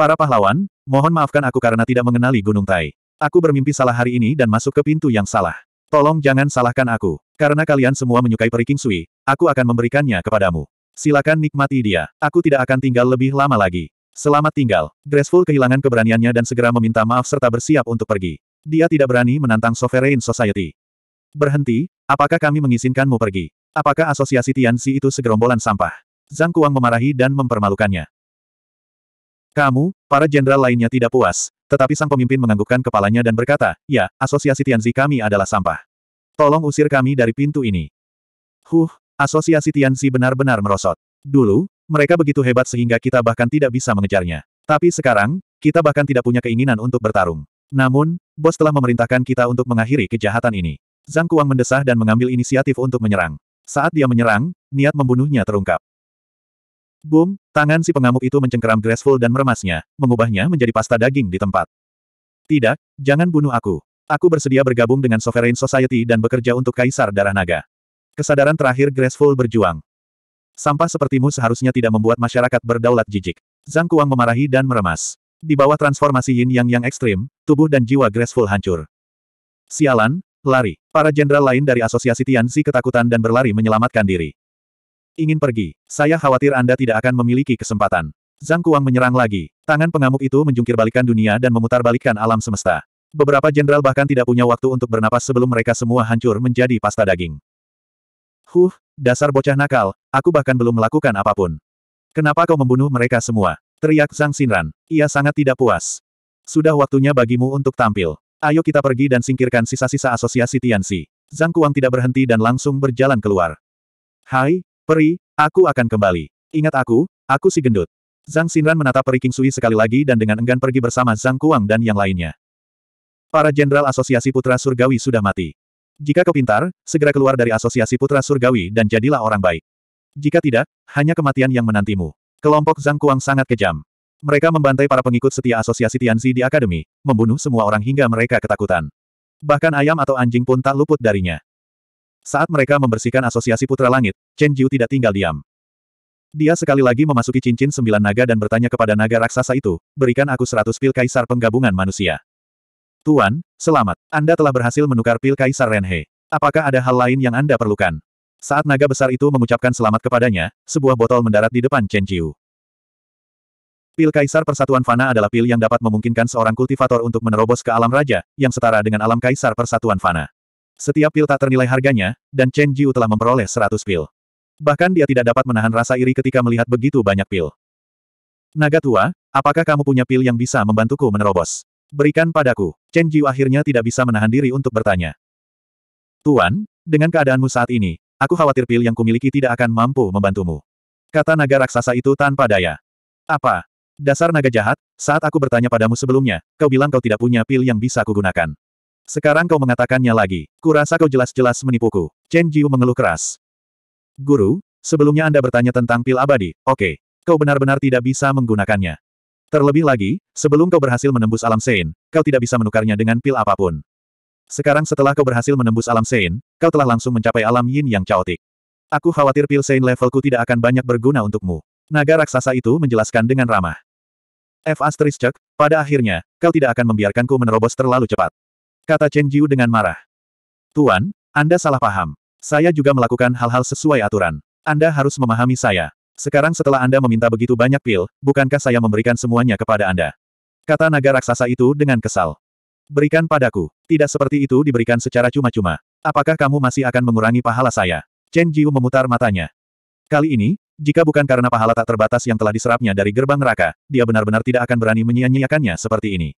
Para pahlawan, mohon maafkan aku karena tidak mengenali Gunung Tai. Aku bermimpi salah hari ini dan masuk ke pintu yang salah. Tolong jangan salahkan aku. Karena kalian semua menyukai peri King Sui, aku akan memberikannya kepadamu. Silakan nikmati dia. Aku tidak akan tinggal lebih lama lagi. Selamat tinggal. Dressful kehilangan keberaniannya dan segera meminta maaf serta bersiap untuk pergi. Dia tidak berani menantang Sovereign Society. Berhenti, apakah kami mengizinkanmu pergi? Apakah asosiasi Tianxi itu segerombolan sampah? Zhang Kuang memarahi dan mempermalukannya. Kamu, para jenderal lainnya tidak puas, tetapi sang pemimpin menganggukkan kepalanya dan berkata, ya, asosiasi Tianzi kami adalah sampah. Tolong usir kami dari pintu ini. Huh, asosiasi Tianzi benar-benar merosot. Dulu, mereka begitu hebat sehingga kita bahkan tidak bisa mengejarnya. Tapi sekarang, kita bahkan tidak punya keinginan untuk bertarung. Namun, bos telah memerintahkan kita untuk mengakhiri kejahatan ini. Zhang Kuang mendesah dan mengambil inisiatif untuk menyerang. Saat dia menyerang, niat membunuhnya terungkap. Boom, tangan si pengamuk itu mencengkeram Graceful dan meremasnya, mengubahnya menjadi pasta daging di tempat. Tidak, jangan bunuh aku. Aku bersedia bergabung dengan Sovereign Society dan bekerja untuk Kaisar Darah Naga. Kesadaran terakhir Graceful berjuang. Sampah sepertimu seharusnya tidak membuat masyarakat berdaulat jijik. Zhang Kuang memarahi dan meremas. Di bawah transformasi yin yang yang ekstrim, tubuh dan jiwa Graceful hancur. Sialan, lari. Para jenderal lain dari asosiasi Tianzi ketakutan dan berlari menyelamatkan diri. Ingin pergi. Saya khawatir Anda tidak akan memiliki kesempatan. Zhang Kuang menyerang lagi. Tangan pengamuk itu menjungkirbalikan dunia dan memutarbalikkan alam semesta. Beberapa jenderal bahkan tidak punya waktu untuk bernapas sebelum mereka semua hancur menjadi pasta daging. Huh, dasar bocah nakal, aku bahkan belum melakukan apapun. Kenapa kau membunuh mereka semua? Teriak Zhang Xinran. Ia sangat tidak puas. Sudah waktunya bagimu untuk tampil. Ayo kita pergi dan singkirkan sisa-sisa asosiasi Tianxi. Zhang Kuang tidak berhenti dan langsung berjalan keluar. Hai, Peri, aku akan kembali. Ingat aku, aku si gendut. Zhang Xinran menatap Peri King Sui sekali lagi dan dengan enggan pergi bersama Zhang Kuang dan yang lainnya. Para jenderal asosiasi putra surgawi sudah mati. Jika kau pintar, segera keluar dari asosiasi putra surgawi dan jadilah orang baik. Jika tidak, hanya kematian yang menantimu. Kelompok Zhang Kuang sangat kejam. Mereka membantai para pengikut setia asosiasi Tianzi di akademi, membunuh semua orang hingga mereka ketakutan. Bahkan ayam atau anjing pun tak luput darinya. Saat mereka membersihkan asosiasi Putra Langit, Chen Jiu tidak tinggal diam. Dia sekali lagi memasuki cincin sembilan naga dan bertanya kepada naga raksasa itu, berikan aku seratus pil kaisar penggabungan manusia. Tuan, selamat, Anda telah berhasil menukar pil kaisar Renhe. Apakah ada hal lain yang Anda perlukan? Saat naga besar itu mengucapkan selamat kepadanya, sebuah botol mendarat di depan Chen Jiu. Pil Kaisar Persatuan Fana adalah pil yang dapat memungkinkan seorang kultivator untuk menerobos ke alam raja, yang setara dengan alam Kaisar Persatuan Fana. Setiap pil tak ternilai harganya, dan Chen Jiu telah memperoleh 100 pil. Bahkan dia tidak dapat menahan rasa iri ketika melihat begitu banyak pil. Naga tua, apakah kamu punya pil yang bisa membantuku menerobos? Berikan padaku. Chen Jiu akhirnya tidak bisa menahan diri untuk bertanya. Tuan, dengan keadaanmu saat ini, aku khawatir pil yang kumiliki tidak akan mampu membantumu. Kata naga raksasa itu tanpa daya. Apa? Dasar naga jahat, saat aku bertanya padamu sebelumnya, kau bilang kau tidak punya pil yang bisa kugunakan. Sekarang kau mengatakannya lagi. Kurasa kau jelas-jelas menipuku. Chen Jiu mengeluh keras. Guru, sebelumnya Anda bertanya tentang pil abadi, oke. Okay. Kau benar-benar tidak bisa menggunakannya. Terlebih lagi, sebelum kau berhasil menembus alam sein, kau tidak bisa menukarnya dengan pil apapun. Sekarang setelah kau berhasil menembus alam sein, kau telah langsung mencapai alam yin yang caotik. Aku khawatir pil sein levelku tidak akan banyak berguna untukmu. Naga raksasa itu menjelaskan dengan ramah. F. Asterisk, pada akhirnya, kau tidak akan membiarkanku menerobos terlalu cepat. Kata Chen Jiu dengan marah. Tuan, Anda salah paham. Saya juga melakukan hal-hal sesuai aturan. Anda harus memahami saya. Sekarang setelah Anda meminta begitu banyak pil, bukankah saya memberikan semuanya kepada Anda? Kata naga raksasa itu dengan kesal. Berikan padaku. Tidak seperti itu diberikan secara cuma-cuma. Apakah kamu masih akan mengurangi pahala saya? Chen Jiu memutar matanya. Kali ini, jika bukan karena pahala tak terbatas yang telah diserapnya dari gerbang neraka, dia benar-benar tidak akan berani menyia-nyiakannya seperti ini.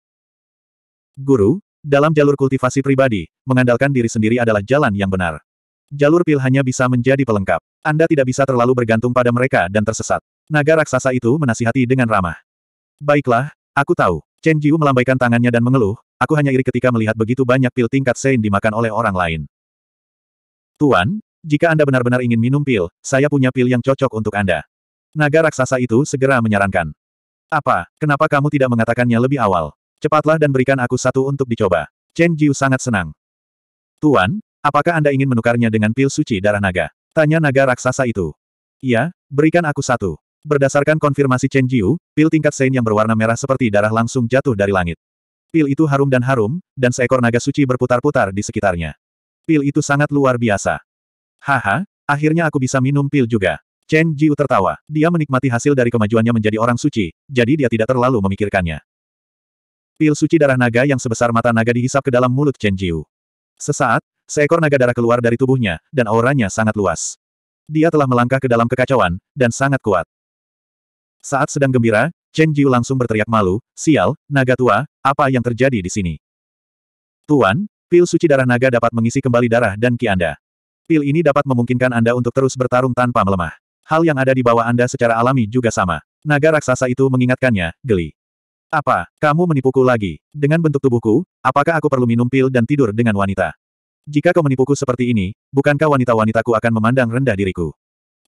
Guru, dalam jalur kultivasi pribadi, mengandalkan diri sendiri adalah jalan yang benar. Jalur pil hanya bisa menjadi pelengkap. Anda tidak bisa terlalu bergantung pada mereka dan tersesat. Naga raksasa itu menasihati dengan ramah. Baiklah, aku tahu. Chen Jiu melambaikan tangannya dan mengeluh, aku hanya iri ketika melihat begitu banyak pil tingkat Sein dimakan oleh orang lain. Tuan, jika Anda benar-benar ingin minum pil, saya punya pil yang cocok untuk Anda. Naga raksasa itu segera menyarankan. Apa, kenapa kamu tidak mengatakannya lebih awal? Cepatlah dan berikan aku satu untuk dicoba. Chen Jiu sangat senang. Tuan, apakah Anda ingin menukarnya dengan pil suci darah naga? Tanya naga raksasa itu. Iya, berikan aku satu. Berdasarkan konfirmasi Chen Jiu, pil tingkat Sein yang berwarna merah seperti darah langsung jatuh dari langit. Pil itu harum dan harum, dan seekor naga suci berputar-putar di sekitarnya. Pil itu sangat luar biasa. Haha, akhirnya aku bisa minum pil juga. Chen Jiu tertawa. Dia menikmati hasil dari kemajuannya menjadi orang suci, jadi dia tidak terlalu memikirkannya. Pil suci darah naga yang sebesar mata naga dihisap ke dalam mulut Chen Jiu. Sesaat, seekor naga darah keluar dari tubuhnya, dan auranya sangat luas. Dia telah melangkah ke dalam kekacauan, dan sangat kuat. Saat sedang gembira, Chen Jiu langsung berteriak malu, sial, naga tua, apa yang terjadi di sini? Tuan, pil suci darah naga dapat mengisi kembali darah dan ki Anda. Pil ini dapat memungkinkan Anda untuk terus bertarung tanpa melemah. Hal yang ada di bawah Anda secara alami juga sama. Naga raksasa itu mengingatkannya, geli. Apa, kamu menipuku lagi? Dengan bentuk tubuhku, apakah aku perlu minum pil dan tidur dengan wanita? Jika kau menipuku seperti ini, bukankah wanita-wanitaku akan memandang rendah diriku?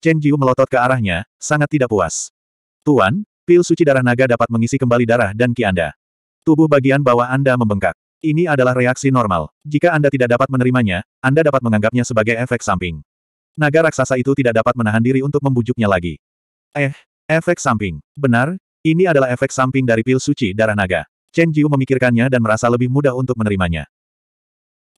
Chen Jiu melotot ke arahnya, sangat tidak puas. Tuan, pil suci darah naga dapat mengisi kembali darah dan ki Anda. Tubuh bagian bawah Anda membengkak. Ini adalah reaksi normal. Jika Anda tidak dapat menerimanya, Anda dapat menganggapnya sebagai efek samping. Naga raksasa itu tidak dapat menahan diri untuk membujuknya lagi. Eh, efek samping. Benar, ini adalah efek samping dari pil suci darah naga. Chen Jiu memikirkannya dan merasa lebih mudah untuk menerimanya.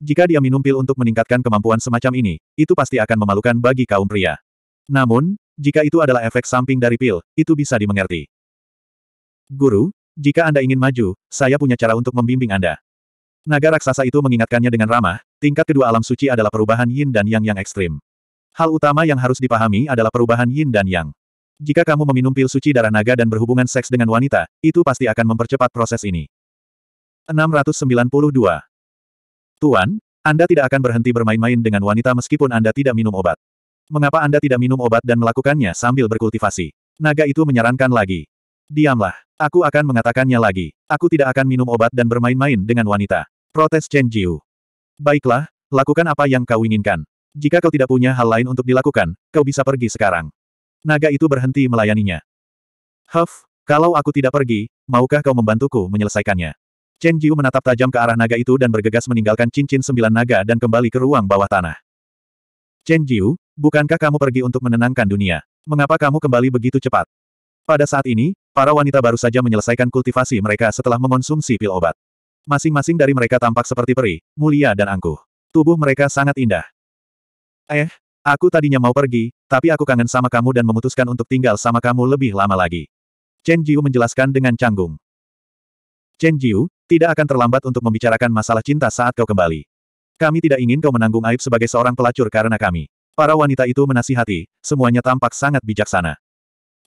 Jika dia minum pil untuk meningkatkan kemampuan semacam ini, itu pasti akan memalukan bagi kaum pria. Namun, jika itu adalah efek samping dari pil, itu bisa dimengerti. Guru, jika Anda ingin maju, saya punya cara untuk membimbing Anda. Naga raksasa itu mengingatkannya dengan ramah, tingkat kedua alam suci adalah perubahan yin dan yang yang ekstrim. Hal utama yang harus dipahami adalah perubahan yin dan yang. Jika kamu meminum pil suci darah naga dan berhubungan seks dengan wanita, itu pasti akan mempercepat proses ini. 692. Tuan, Anda tidak akan berhenti bermain-main dengan wanita meskipun Anda tidak minum obat. Mengapa Anda tidak minum obat dan melakukannya sambil berkultivasi? Naga itu menyarankan lagi. Diamlah. Aku akan mengatakannya lagi. Aku tidak akan minum obat dan bermain-main dengan wanita. Protes Chen Jiu. Baiklah, lakukan apa yang kau inginkan. Jika kau tidak punya hal lain untuk dilakukan, kau bisa pergi sekarang. Naga itu berhenti melayaninya. Huff, kalau aku tidak pergi, maukah kau membantuku menyelesaikannya? Chen Jiu menatap tajam ke arah naga itu dan bergegas meninggalkan cincin sembilan naga dan kembali ke ruang bawah tanah. Chen Jiu, bukankah kamu pergi untuk menenangkan dunia? Mengapa kamu kembali begitu cepat? Pada saat ini, para wanita baru saja menyelesaikan kultivasi mereka setelah mengonsumsi pil obat. Masing-masing dari mereka tampak seperti peri, mulia dan angkuh. Tubuh mereka sangat indah. Eh, Aku tadinya mau pergi, tapi aku kangen sama kamu dan memutuskan untuk tinggal sama kamu lebih lama lagi. Chen Jiu menjelaskan dengan canggung. Chen Jiu, tidak akan terlambat untuk membicarakan masalah cinta saat kau kembali. Kami tidak ingin kau menanggung aib sebagai seorang pelacur karena kami. Para wanita itu menasihati, semuanya tampak sangat bijaksana.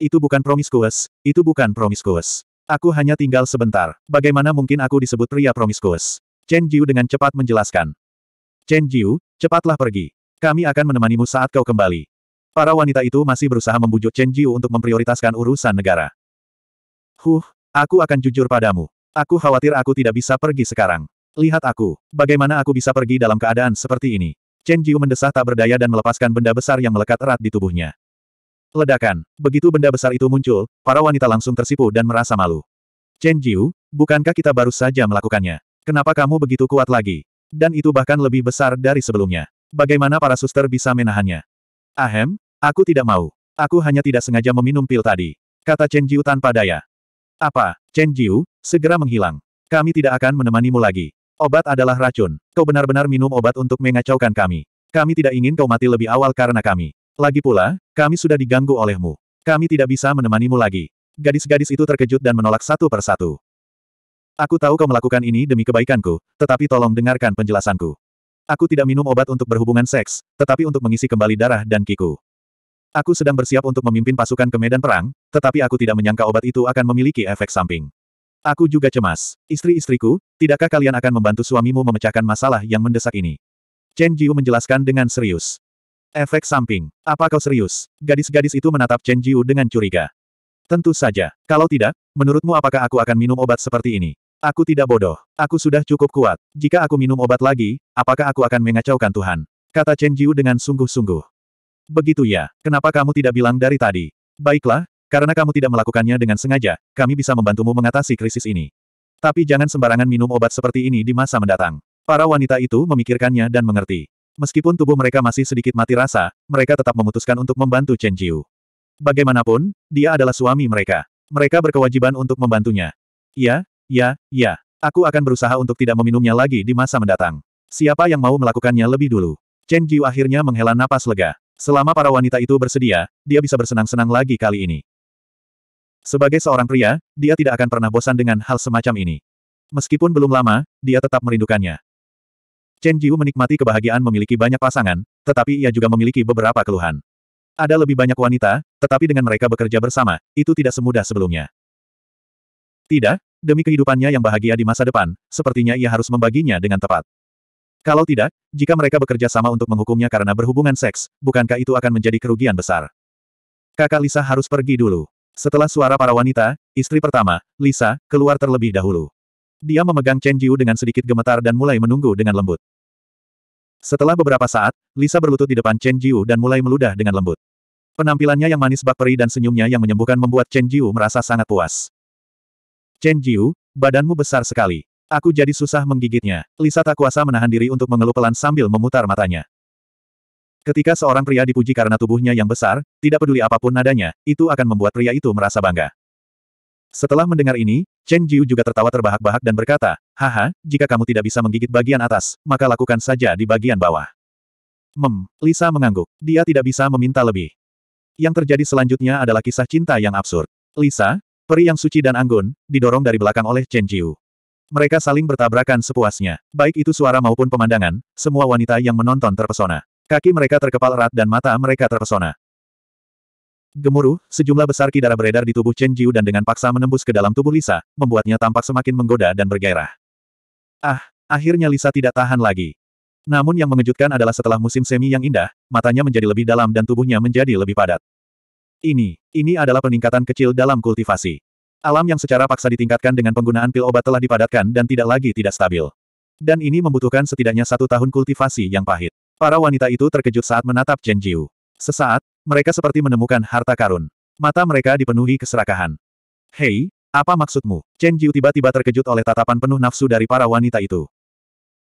Itu bukan promiskuas, itu bukan promiskuas. Aku hanya tinggal sebentar. Bagaimana mungkin aku disebut pria promiskuas? Chen Jiu dengan cepat menjelaskan. Chen Jiu, cepatlah pergi. Kami akan menemanimu saat kau kembali. Para wanita itu masih berusaha membujuk Chen Jiu untuk memprioritaskan urusan negara. Huh, aku akan jujur padamu. Aku khawatir aku tidak bisa pergi sekarang. Lihat aku, bagaimana aku bisa pergi dalam keadaan seperti ini. Chen Jiu mendesah tak berdaya dan melepaskan benda besar yang melekat erat di tubuhnya. Ledakan. Begitu benda besar itu muncul, para wanita langsung tersipu dan merasa malu. Chen Jiu, bukankah kita baru saja melakukannya? Kenapa kamu begitu kuat lagi? Dan itu bahkan lebih besar dari sebelumnya. Bagaimana para suster bisa menahannya? Ahem, aku tidak mau. Aku hanya tidak sengaja meminum pil tadi. Kata Chen Jiu tanpa daya. Apa, Chen Jiu, segera menghilang. Kami tidak akan menemanimu lagi. Obat adalah racun. Kau benar-benar minum obat untuk mengacaukan kami. Kami tidak ingin kau mati lebih awal karena kami. Lagi pula, kami sudah diganggu olehmu. Kami tidak bisa menemanimu lagi. Gadis-gadis itu terkejut dan menolak satu persatu. Aku tahu kau melakukan ini demi kebaikanku, tetapi tolong dengarkan penjelasanku. Aku tidak minum obat untuk berhubungan seks, tetapi untuk mengisi kembali darah dan kiku. Aku sedang bersiap untuk memimpin pasukan ke medan perang, tetapi aku tidak menyangka obat itu akan memiliki efek samping. Aku juga cemas. Istri-istriku, tidakkah kalian akan membantu suamimu memecahkan masalah yang mendesak ini? Chen Jiu menjelaskan dengan serius. Efek samping. Apa kau serius? Gadis-gadis itu menatap Chen Jiu dengan curiga. Tentu saja. Kalau tidak, menurutmu apakah aku akan minum obat seperti ini? Aku tidak bodoh. Aku sudah cukup kuat. Jika aku minum obat lagi, apakah aku akan mengacaukan Tuhan? Kata Chen Jiu dengan sungguh-sungguh. Begitu ya, kenapa kamu tidak bilang dari tadi? Baiklah, karena kamu tidak melakukannya dengan sengaja, kami bisa membantumu mengatasi krisis ini. Tapi jangan sembarangan minum obat seperti ini di masa mendatang. Para wanita itu memikirkannya dan mengerti. Meskipun tubuh mereka masih sedikit mati rasa, mereka tetap memutuskan untuk membantu Chen Jiu. Bagaimanapun, dia adalah suami mereka. Mereka berkewajiban untuk membantunya. Iya, Ya, ya. Aku akan berusaha untuk tidak meminumnya lagi di masa mendatang. Siapa yang mau melakukannya lebih dulu? Chen Jiu akhirnya menghela napas lega. Selama para wanita itu bersedia, dia bisa bersenang-senang lagi kali ini. Sebagai seorang pria, dia tidak akan pernah bosan dengan hal semacam ini. Meskipun belum lama, dia tetap merindukannya. Chen Jiu menikmati kebahagiaan memiliki banyak pasangan, tetapi ia juga memiliki beberapa keluhan. Ada lebih banyak wanita, tetapi dengan mereka bekerja bersama, itu tidak semudah sebelumnya. Tidak, Demi kehidupannya yang bahagia di masa depan, sepertinya ia harus membaginya dengan tepat. Kalau tidak, jika mereka bekerja sama untuk menghukumnya karena berhubungan seks, bukankah itu akan menjadi kerugian besar? Kakak Lisa harus pergi dulu. Setelah suara para wanita, istri pertama, Lisa, keluar terlebih dahulu. Dia memegang Chen Jiu dengan sedikit gemetar dan mulai menunggu dengan lembut. Setelah beberapa saat, Lisa berlutut di depan Chen Jiu dan mulai meludah dengan lembut. Penampilannya yang manis bak peri dan senyumnya yang menyembuhkan membuat Chen Jiu merasa sangat puas. Chen Jiu, badanmu besar sekali. Aku jadi susah menggigitnya. Lisa tak kuasa menahan diri untuk mengeluh pelan sambil memutar matanya. Ketika seorang pria dipuji karena tubuhnya yang besar, tidak peduli apapun nadanya, itu akan membuat pria itu merasa bangga. Setelah mendengar ini, Chen Jiu juga tertawa terbahak-bahak dan berkata, Haha, jika kamu tidak bisa menggigit bagian atas, maka lakukan saja di bagian bawah. Mem, Lisa mengangguk. Dia tidak bisa meminta lebih. Yang terjadi selanjutnya adalah kisah cinta yang absurd. Lisa, Peri yang suci dan anggun, didorong dari belakang oleh Chen Jiu. Mereka saling bertabrakan sepuasnya. Baik itu suara maupun pemandangan, semua wanita yang menonton terpesona. Kaki mereka terkepal erat dan mata mereka terpesona. Gemuruh, sejumlah besar kidara beredar di tubuh Chen Jiu dan dengan paksa menembus ke dalam tubuh Lisa, membuatnya tampak semakin menggoda dan bergairah. Ah, akhirnya Lisa tidak tahan lagi. Namun yang mengejutkan adalah setelah musim semi yang indah, matanya menjadi lebih dalam dan tubuhnya menjadi lebih padat. Ini, ini adalah peningkatan kecil dalam kultivasi. Alam yang secara paksa ditingkatkan dengan penggunaan pil obat telah dipadatkan dan tidak lagi tidak stabil. Dan ini membutuhkan setidaknya satu tahun kultivasi yang pahit. Para wanita itu terkejut saat menatap Chen Jiu. Sesaat, mereka seperti menemukan harta karun. Mata mereka dipenuhi keserakahan. Hei, apa maksudmu? Chen Jiu tiba-tiba terkejut oleh tatapan penuh nafsu dari para wanita itu.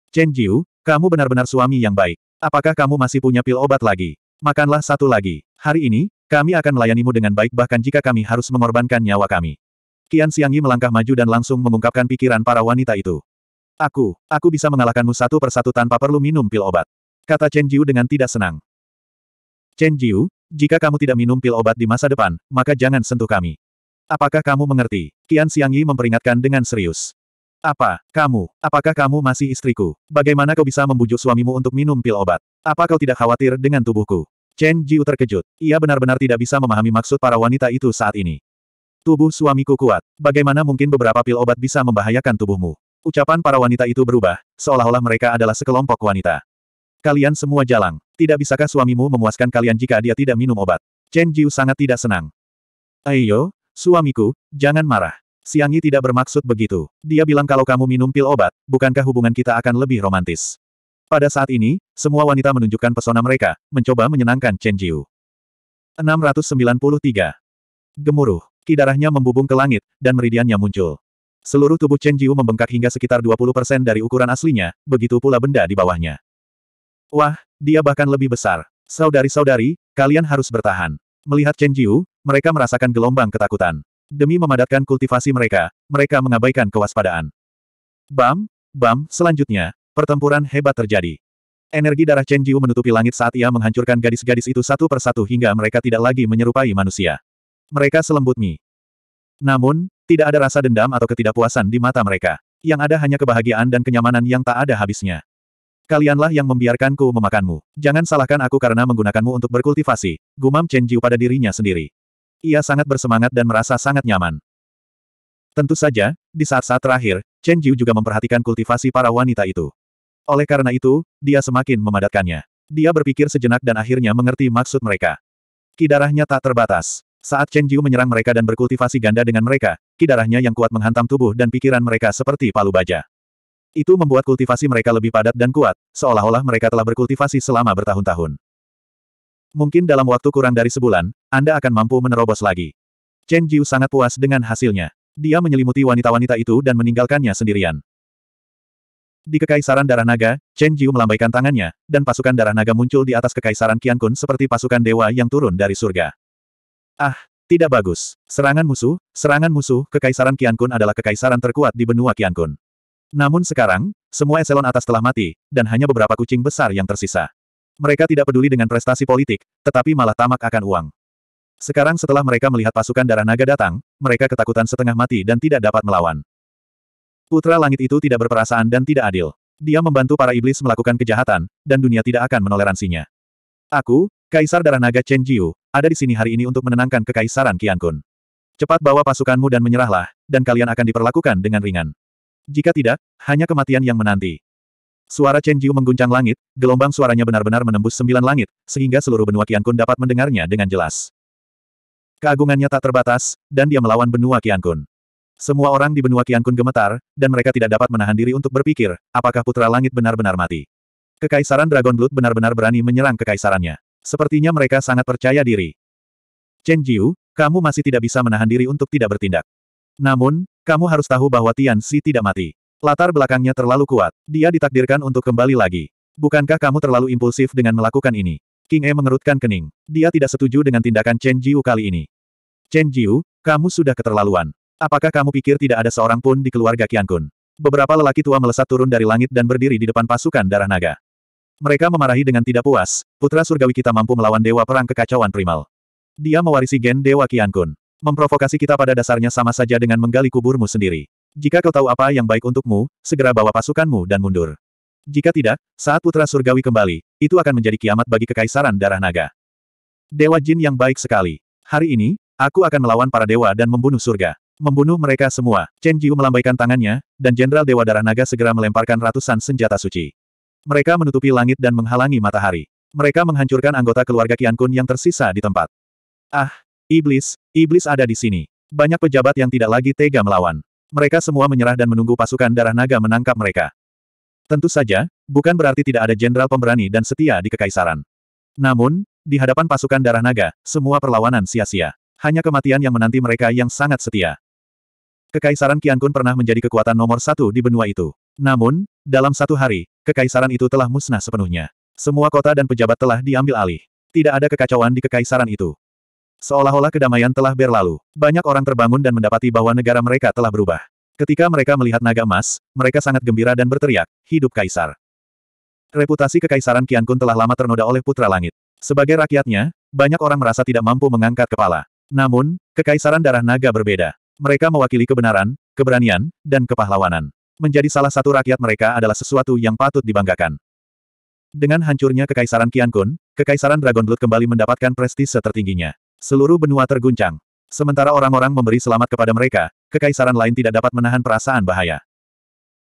Chen Jiu, kamu benar-benar suami yang baik. Apakah kamu masih punya pil obat lagi? Makanlah satu lagi. Hari ini, kami akan melayanimu dengan baik bahkan jika kami harus mengorbankan nyawa kami. Qian Xiangyi melangkah maju dan langsung mengungkapkan pikiran para wanita itu. Aku, aku bisa mengalahkanmu satu persatu tanpa perlu minum pil obat. Kata Chen Jiu dengan tidak senang. Chen Jiu, jika kamu tidak minum pil obat di masa depan, maka jangan sentuh kami. Apakah kamu mengerti? Qian Xiangyi memperingatkan dengan serius. Apa, kamu, apakah kamu masih istriku? Bagaimana kau bisa membujuk suamimu untuk minum pil obat? Apa kau tidak khawatir dengan tubuhku? Chen Jiu terkejut. Ia benar-benar tidak bisa memahami maksud para wanita itu saat ini. Tubuh suamiku kuat. Bagaimana mungkin beberapa pil obat bisa membahayakan tubuhmu? Ucapan para wanita itu berubah, seolah-olah mereka adalah sekelompok wanita. Kalian semua jalang. Tidak bisakah suamimu memuaskan kalian jika dia tidak minum obat? Chen Jiu sangat tidak senang. Ayo, suamiku, jangan marah. Siangi tidak bermaksud begitu. Dia bilang kalau kamu minum pil obat, bukankah hubungan kita akan lebih romantis? Pada saat ini, semua wanita menunjukkan pesona mereka, mencoba menyenangkan Chen Jiu. 693. Gemuruh. Kidarahnya membubung ke langit, dan meridiannya muncul. Seluruh tubuh Chen Jiu membengkak hingga sekitar 20% dari ukuran aslinya, begitu pula benda di bawahnya. Wah, dia bahkan lebih besar. Saudari-saudari, kalian harus bertahan. Melihat Chen Jiu, mereka merasakan gelombang ketakutan. Demi memadatkan kultivasi mereka, mereka mengabaikan kewaspadaan. Bam, bam, selanjutnya, Pertempuran hebat terjadi. Energi darah Chen Jiu menutupi langit saat ia menghancurkan gadis-gadis itu satu persatu hingga mereka tidak lagi menyerupai manusia. Mereka selembut mie. Namun, tidak ada rasa dendam atau ketidakpuasan di mata mereka. Yang ada hanya kebahagiaan dan kenyamanan yang tak ada habisnya. Kalianlah yang membiarkanku memakanmu. Jangan salahkan aku karena menggunakanmu untuk berkultivasi, gumam Chen Jiu pada dirinya sendiri. Ia sangat bersemangat dan merasa sangat nyaman. Tentu saja, di saat-saat terakhir, Chen Jiu juga memperhatikan kultivasi para wanita itu. Oleh karena itu, dia semakin memadatkannya. Dia berpikir sejenak dan akhirnya mengerti maksud mereka. Kidarahnya tak terbatas. Saat Chen Jiu menyerang mereka dan berkultivasi ganda dengan mereka, kidarahnya yang kuat menghantam tubuh dan pikiran mereka seperti palu baja. Itu membuat kultivasi mereka lebih padat dan kuat, seolah-olah mereka telah berkultivasi selama bertahun-tahun. Mungkin dalam waktu kurang dari sebulan, Anda akan mampu menerobos lagi. Chen Jiu sangat puas dengan hasilnya. Dia menyelimuti wanita-wanita itu dan meninggalkannya sendirian. Di Kekaisaran Darah Naga, Chen Jiu melambaikan tangannya, dan pasukan darah naga muncul di atas Kekaisaran Qian Kun seperti pasukan dewa yang turun dari surga. Ah, tidak bagus. Serangan musuh, serangan musuh, Kekaisaran Qian Kun adalah kekaisaran terkuat di benua Qian Kun. Namun sekarang, semua eselon atas telah mati, dan hanya beberapa kucing besar yang tersisa. Mereka tidak peduli dengan prestasi politik, tetapi malah tamak akan uang. Sekarang setelah mereka melihat pasukan darah naga datang, mereka ketakutan setengah mati dan tidak dapat melawan. Putra langit itu tidak berperasaan dan tidak adil. Dia membantu para iblis melakukan kejahatan, dan dunia tidak akan menoleransinya. Aku, Kaisar Darah Naga Chen Jiu, ada di sini hari ini untuk menenangkan kekaisaran Qian Kun. Cepat bawa pasukanmu dan menyerahlah, dan kalian akan diperlakukan dengan ringan. Jika tidak, hanya kematian yang menanti. Suara Chen Jiu mengguncang langit, gelombang suaranya benar-benar menembus sembilan langit, sehingga seluruh benua Kun dapat mendengarnya dengan jelas. Keagungannya tak terbatas, dan dia melawan benua Kun. Semua orang di benua Kiankun gemetar, dan mereka tidak dapat menahan diri untuk berpikir, apakah Putra Langit benar-benar mati. Kekaisaran Dragon Blood benar-benar berani menyerang kekaisarannya. Sepertinya mereka sangat percaya diri. Chen Jiu, kamu masih tidak bisa menahan diri untuk tidak bertindak. Namun, kamu harus tahu bahwa Tian Si tidak mati. Latar belakangnya terlalu kuat. Dia ditakdirkan untuk kembali lagi. Bukankah kamu terlalu impulsif dengan melakukan ini? King E mengerutkan kening. Dia tidak setuju dengan tindakan Chen Jiu kali ini. Chen Jiu, kamu sudah keterlaluan. Apakah kamu pikir tidak ada seorang pun di keluarga Kun? Beberapa lelaki tua melesat turun dari langit dan berdiri di depan pasukan darah naga. Mereka memarahi dengan tidak puas, putra surgawi kita mampu melawan dewa perang kekacauan primal. Dia mewarisi gen dewa Kun. Memprovokasi kita pada dasarnya sama saja dengan menggali kuburmu sendiri. Jika kau tahu apa yang baik untukmu, segera bawa pasukanmu dan mundur. Jika tidak, saat putra surgawi kembali, itu akan menjadi kiamat bagi kekaisaran darah naga. Dewa jin yang baik sekali. Hari ini, aku akan melawan para dewa dan membunuh surga. Membunuh mereka semua. Chen Jiu melambaikan tangannya, dan Jenderal Dewa Darah Naga segera melemparkan ratusan senjata suci. Mereka menutupi langit dan menghalangi matahari. Mereka menghancurkan anggota keluarga Qian Kun yang tersisa di tempat. Ah, iblis, iblis ada di sini. Banyak pejabat yang tidak lagi tega melawan. Mereka semua menyerah dan menunggu pasukan Darah Naga menangkap mereka. Tentu saja, bukan berarti tidak ada jenderal pemberani dan setia di kekaisaran. Namun, di hadapan pasukan Darah Naga, semua perlawanan sia-sia. Hanya kematian yang menanti mereka yang sangat setia. Kekaisaran Qiankun pernah menjadi kekuatan nomor satu di benua itu. Namun, dalam satu hari, kekaisaran itu telah musnah sepenuhnya. Semua kota dan pejabat telah diambil alih. Tidak ada kekacauan di kekaisaran itu. Seolah-olah kedamaian telah berlalu. Banyak orang terbangun dan mendapati bahwa negara mereka telah berubah. Ketika mereka melihat naga emas, mereka sangat gembira dan berteriak, hidup kaisar. Reputasi kekaisaran Qiankun telah lama ternoda oleh Putra Langit. Sebagai rakyatnya, banyak orang merasa tidak mampu mengangkat kepala. Namun, kekaisaran darah naga berbeda. Mereka mewakili kebenaran, keberanian, dan kepahlawanan. Menjadi salah satu rakyat mereka adalah sesuatu yang patut dibanggakan. Dengan hancurnya Kekaisaran Qiankun, Kekaisaran Dragon Blood kembali mendapatkan prestise tertingginya. Seluruh benua terguncang. Sementara orang-orang memberi selamat kepada mereka, kekaisaran lain tidak dapat menahan perasaan bahaya.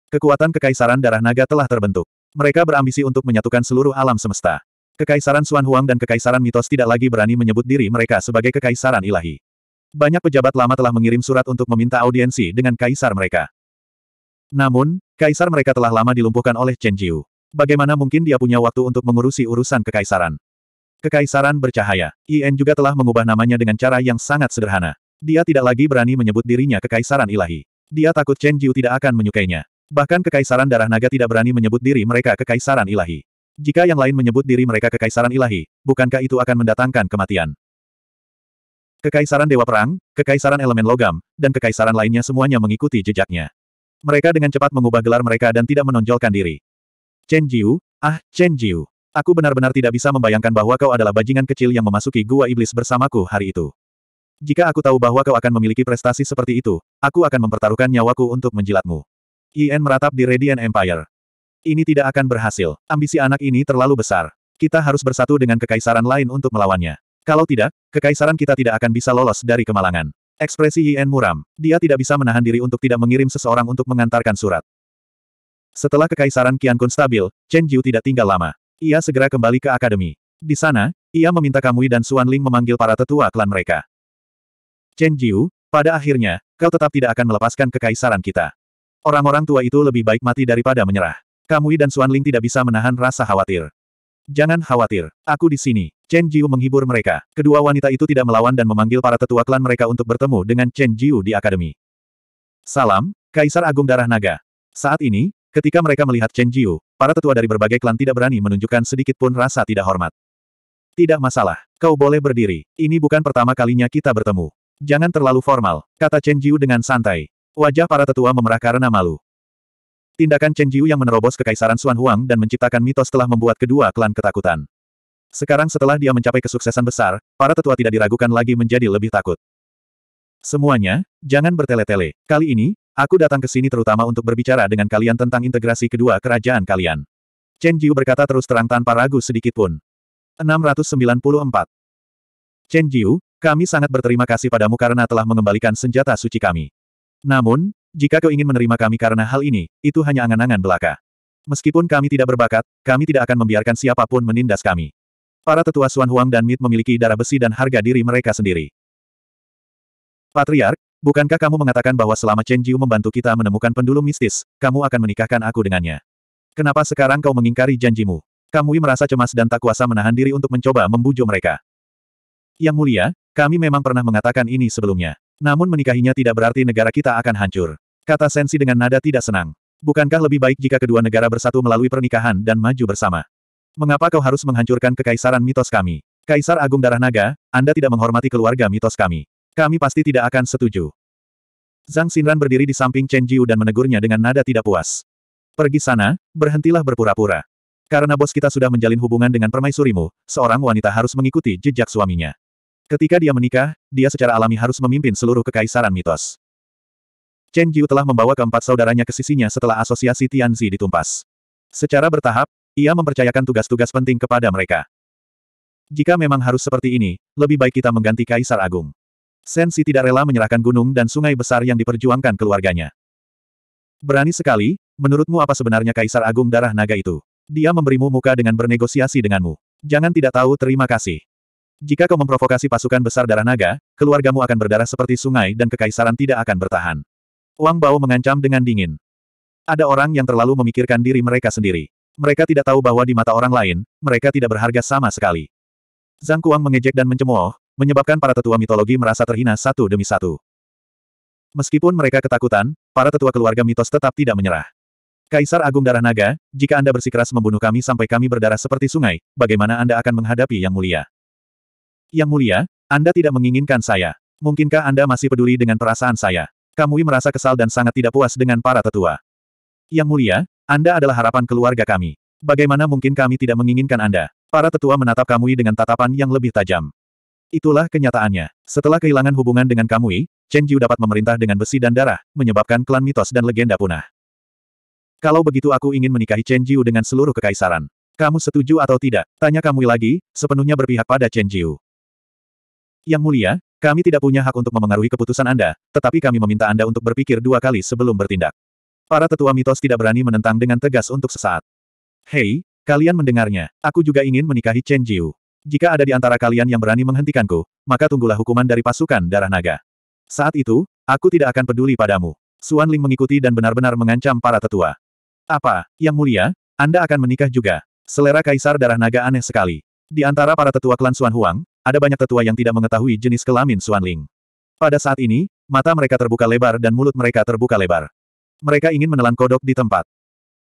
Kekuatan Kekaisaran Darah Naga telah terbentuk. Mereka berambisi untuk menyatukan seluruh alam semesta. Kekaisaran Xuan Huang dan Kekaisaran Mitos tidak lagi berani menyebut diri mereka sebagai Kekaisaran Ilahi. Banyak pejabat lama telah mengirim surat untuk meminta audiensi dengan kaisar mereka. Namun, kaisar mereka telah lama dilumpuhkan oleh Chen Jiu. Bagaimana mungkin dia punya waktu untuk mengurusi urusan kekaisaran? Kekaisaran bercahaya. Ien juga telah mengubah namanya dengan cara yang sangat sederhana. Dia tidak lagi berani menyebut dirinya kekaisaran ilahi. Dia takut Chen Jiu tidak akan menyukainya. Bahkan kekaisaran darah naga tidak berani menyebut diri mereka kekaisaran ilahi. Jika yang lain menyebut diri mereka kekaisaran ilahi, bukankah itu akan mendatangkan kematian? Kekaisaran Dewa Perang, Kekaisaran Elemen Logam, dan kekaisaran lainnya semuanya mengikuti jejaknya. Mereka dengan cepat mengubah gelar mereka dan tidak menonjolkan diri. Chen Jiu, ah, Chen Jiu. Aku benar-benar tidak bisa membayangkan bahwa kau adalah bajingan kecil yang memasuki gua iblis bersamaku hari itu. Jika aku tahu bahwa kau akan memiliki prestasi seperti itu, aku akan mempertaruhkan nyawaku untuk menjilatmu. Yen meratap di Radiant Empire. Ini tidak akan berhasil. Ambisi anak ini terlalu besar. Kita harus bersatu dengan kekaisaran lain untuk melawannya. Kalau tidak, kekaisaran kita tidak akan bisa lolos dari kemalangan. Ekspresi Yen muram. Dia tidak bisa menahan diri untuk tidak mengirim seseorang untuk mengantarkan surat. Setelah kekaisaran Qiankun Kun stabil, Chen Jiu tidak tinggal lama. Ia segera kembali ke akademi. Di sana, ia meminta Kamui dan Suan Ling memanggil para tetua klan mereka. Chen Jiu, pada akhirnya, kau tetap tidak akan melepaskan kekaisaran kita. Orang-orang tua itu lebih baik mati daripada menyerah. Kamui dan Suan Ling tidak bisa menahan rasa khawatir. Jangan khawatir, aku di sini. Chen Jiu menghibur mereka. Kedua wanita itu tidak melawan dan memanggil para tetua klan mereka untuk bertemu dengan Chen Jiu di akademi. Salam, Kaisar Agung Darah Naga. Saat ini, ketika mereka melihat Chen Jiu, para tetua dari berbagai klan tidak berani menunjukkan sedikit pun rasa tidak hormat. Tidak masalah, kau boleh berdiri. Ini bukan pertama kalinya kita bertemu. Jangan terlalu formal, kata Chen Jiu dengan santai. Wajah para tetua memerah karena malu. Tindakan Chen Jiu yang menerobos kekaisaran Xuan Huang dan menciptakan mitos telah membuat kedua klan ketakutan. Sekarang setelah dia mencapai kesuksesan besar, para tetua tidak diragukan lagi menjadi lebih takut. Semuanya, jangan bertele-tele. Kali ini, aku datang ke sini terutama untuk berbicara dengan kalian tentang integrasi kedua kerajaan kalian. Chen Jiu berkata terus terang tanpa ragu sedikitpun. 694. Chen Jiu, kami sangat berterima kasih padamu karena telah mengembalikan senjata suci kami. Namun, jika kau ingin menerima kami karena hal ini, itu hanya angan-angan belaka. Meskipun kami tidak berbakat, kami tidak akan membiarkan siapapun menindas kami. Para tetua Suan Huang dan Mit memiliki darah besi dan harga diri mereka sendiri. Patriark, bukankah kamu mengatakan bahwa selama Chen Jiu membantu kita menemukan pendulum mistis, kamu akan menikahkan aku dengannya? Kenapa sekarang kau mengingkari janjimu? Kamu merasa cemas dan tak kuasa menahan diri untuk mencoba membujuk mereka. Yang mulia, kami memang pernah mengatakan ini sebelumnya. Namun menikahinya tidak berarti negara kita akan hancur. Kata Sensi dengan nada tidak senang. Bukankah lebih baik jika kedua negara bersatu melalui pernikahan dan maju bersama? Mengapa kau harus menghancurkan kekaisaran mitos kami? Kaisar Agung Darah Naga, Anda tidak menghormati keluarga mitos kami. Kami pasti tidak akan setuju. Zhang Xinran berdiri di samping Chen Jiu dan menegurnya dengan nada tidak puas. Pergi sana, berhentilah berpura-pura. Karena bos kita sudah menjalin hubungan dengan permaisurimu, seorang wanita harus mengikuti jejak suaminya. Ketika dia menikah, dia secara alami harus memimpin seluruh kekaisaran mitos. Chen Jiu telah membawa keempat saudaranya ke sisinya setelah asosiasi Tianzi ditumpas. Secara bertahap, ia mempercayakan tugas-tugas penting kepada mereka. Jika memang harus seperti ini, lebih baik kita mengganti Kaisar Agung. Sensi tidak rela menyerahkan gunung dan sungai besar yang diperjuangkan keluarganya. Berani sekali, menurutmu apa sebenarnya Kaisar Agung Darah Naga itu? Dia memberimu muka dengan bernegosiasi denganmu. Jangan tidak tahu terima kasih. Jika kau memprovokasi pasukan besar darah naga, keluargamu akan berdarah seperti sungai dan kekaisaran tidak akan bertahan. Wang Bao mengancam dengan dingin. Ada orang yang terlalu memikirkan diri mereka sendiri. Mereka tidak tahu bahwa di mata orang lain, mereka tidak berharga sama sekali. Zhang Kuang mengejek dan mencemooh, menyebabkan para tetua mitologi merasa terhina satu demi satu. Meskipun mereka ketakutan, para tetua keluarga mitos tetap tidak menyerah. Kaisar Agung Darah Naga, jika Anda bersikeras membunuh kami sampai kami berdarah seperti sungai, bagaimana Anda akan menghadapi Yang Mulia? Yang Mulia, Anda tidak menginginkan saya. Mungkinkah Anda masih peduli dengan perasaan saya? Kamui merasa kesal dan sangat tidak puas dengan para tetua. Yang mulia, Anda adalah harapan keluarga kami. Bagaimana mungkin kami tidak menginginkan Anda? Para tetua menatap Kamui dengan tatapan yang lebih tajam. Itulah kenyataannya. Setelah kehilangan hubungan dengan Kamui, Cheng Jiu dapat memerintah dengan besi dan darah, menyebabkan klan mitos dan legenda punah. Kalau begitu aku ingin menikahi Chen Jiu dengan seluruh kekaisaran. Kamu setuju atau tidak? Tanya Kamui lagi, sepenuhnya berpihak pada Chen Jiu. Yang mulia, kami tidak punya hak untuk memengaruhi keputusan Anda, tetapi kami meminta Anda untuk berpikir dua kali sebelum bertindak. Para tetua mitos tidak berani menentang dengan tegas untuk sesaat. Hei, kalian mendengarnya, aku juga ingin menikahi Chen Jiu. Jika ada di antara kalian yang berani menghentikanku, maka tunggulah hukuman dari pasukan darah naga. Saat itu, aku tidak akan peduli padamu. Suan Ling mengikuti dan benar-benar mengancam para tetua. Apa, yang mulia, Anda akan menikah juga. Selera kaisar darah naga aneh sekali. Di antara para tetua klan Suan Huang, ada banyak tetua yang tidak mengetahui jenis kelamin Ling. Pada saat ini, mata mereka terbuka lebar dan mulut mereka terbuka lebar. Mereka ingin menelan kodok di tempat.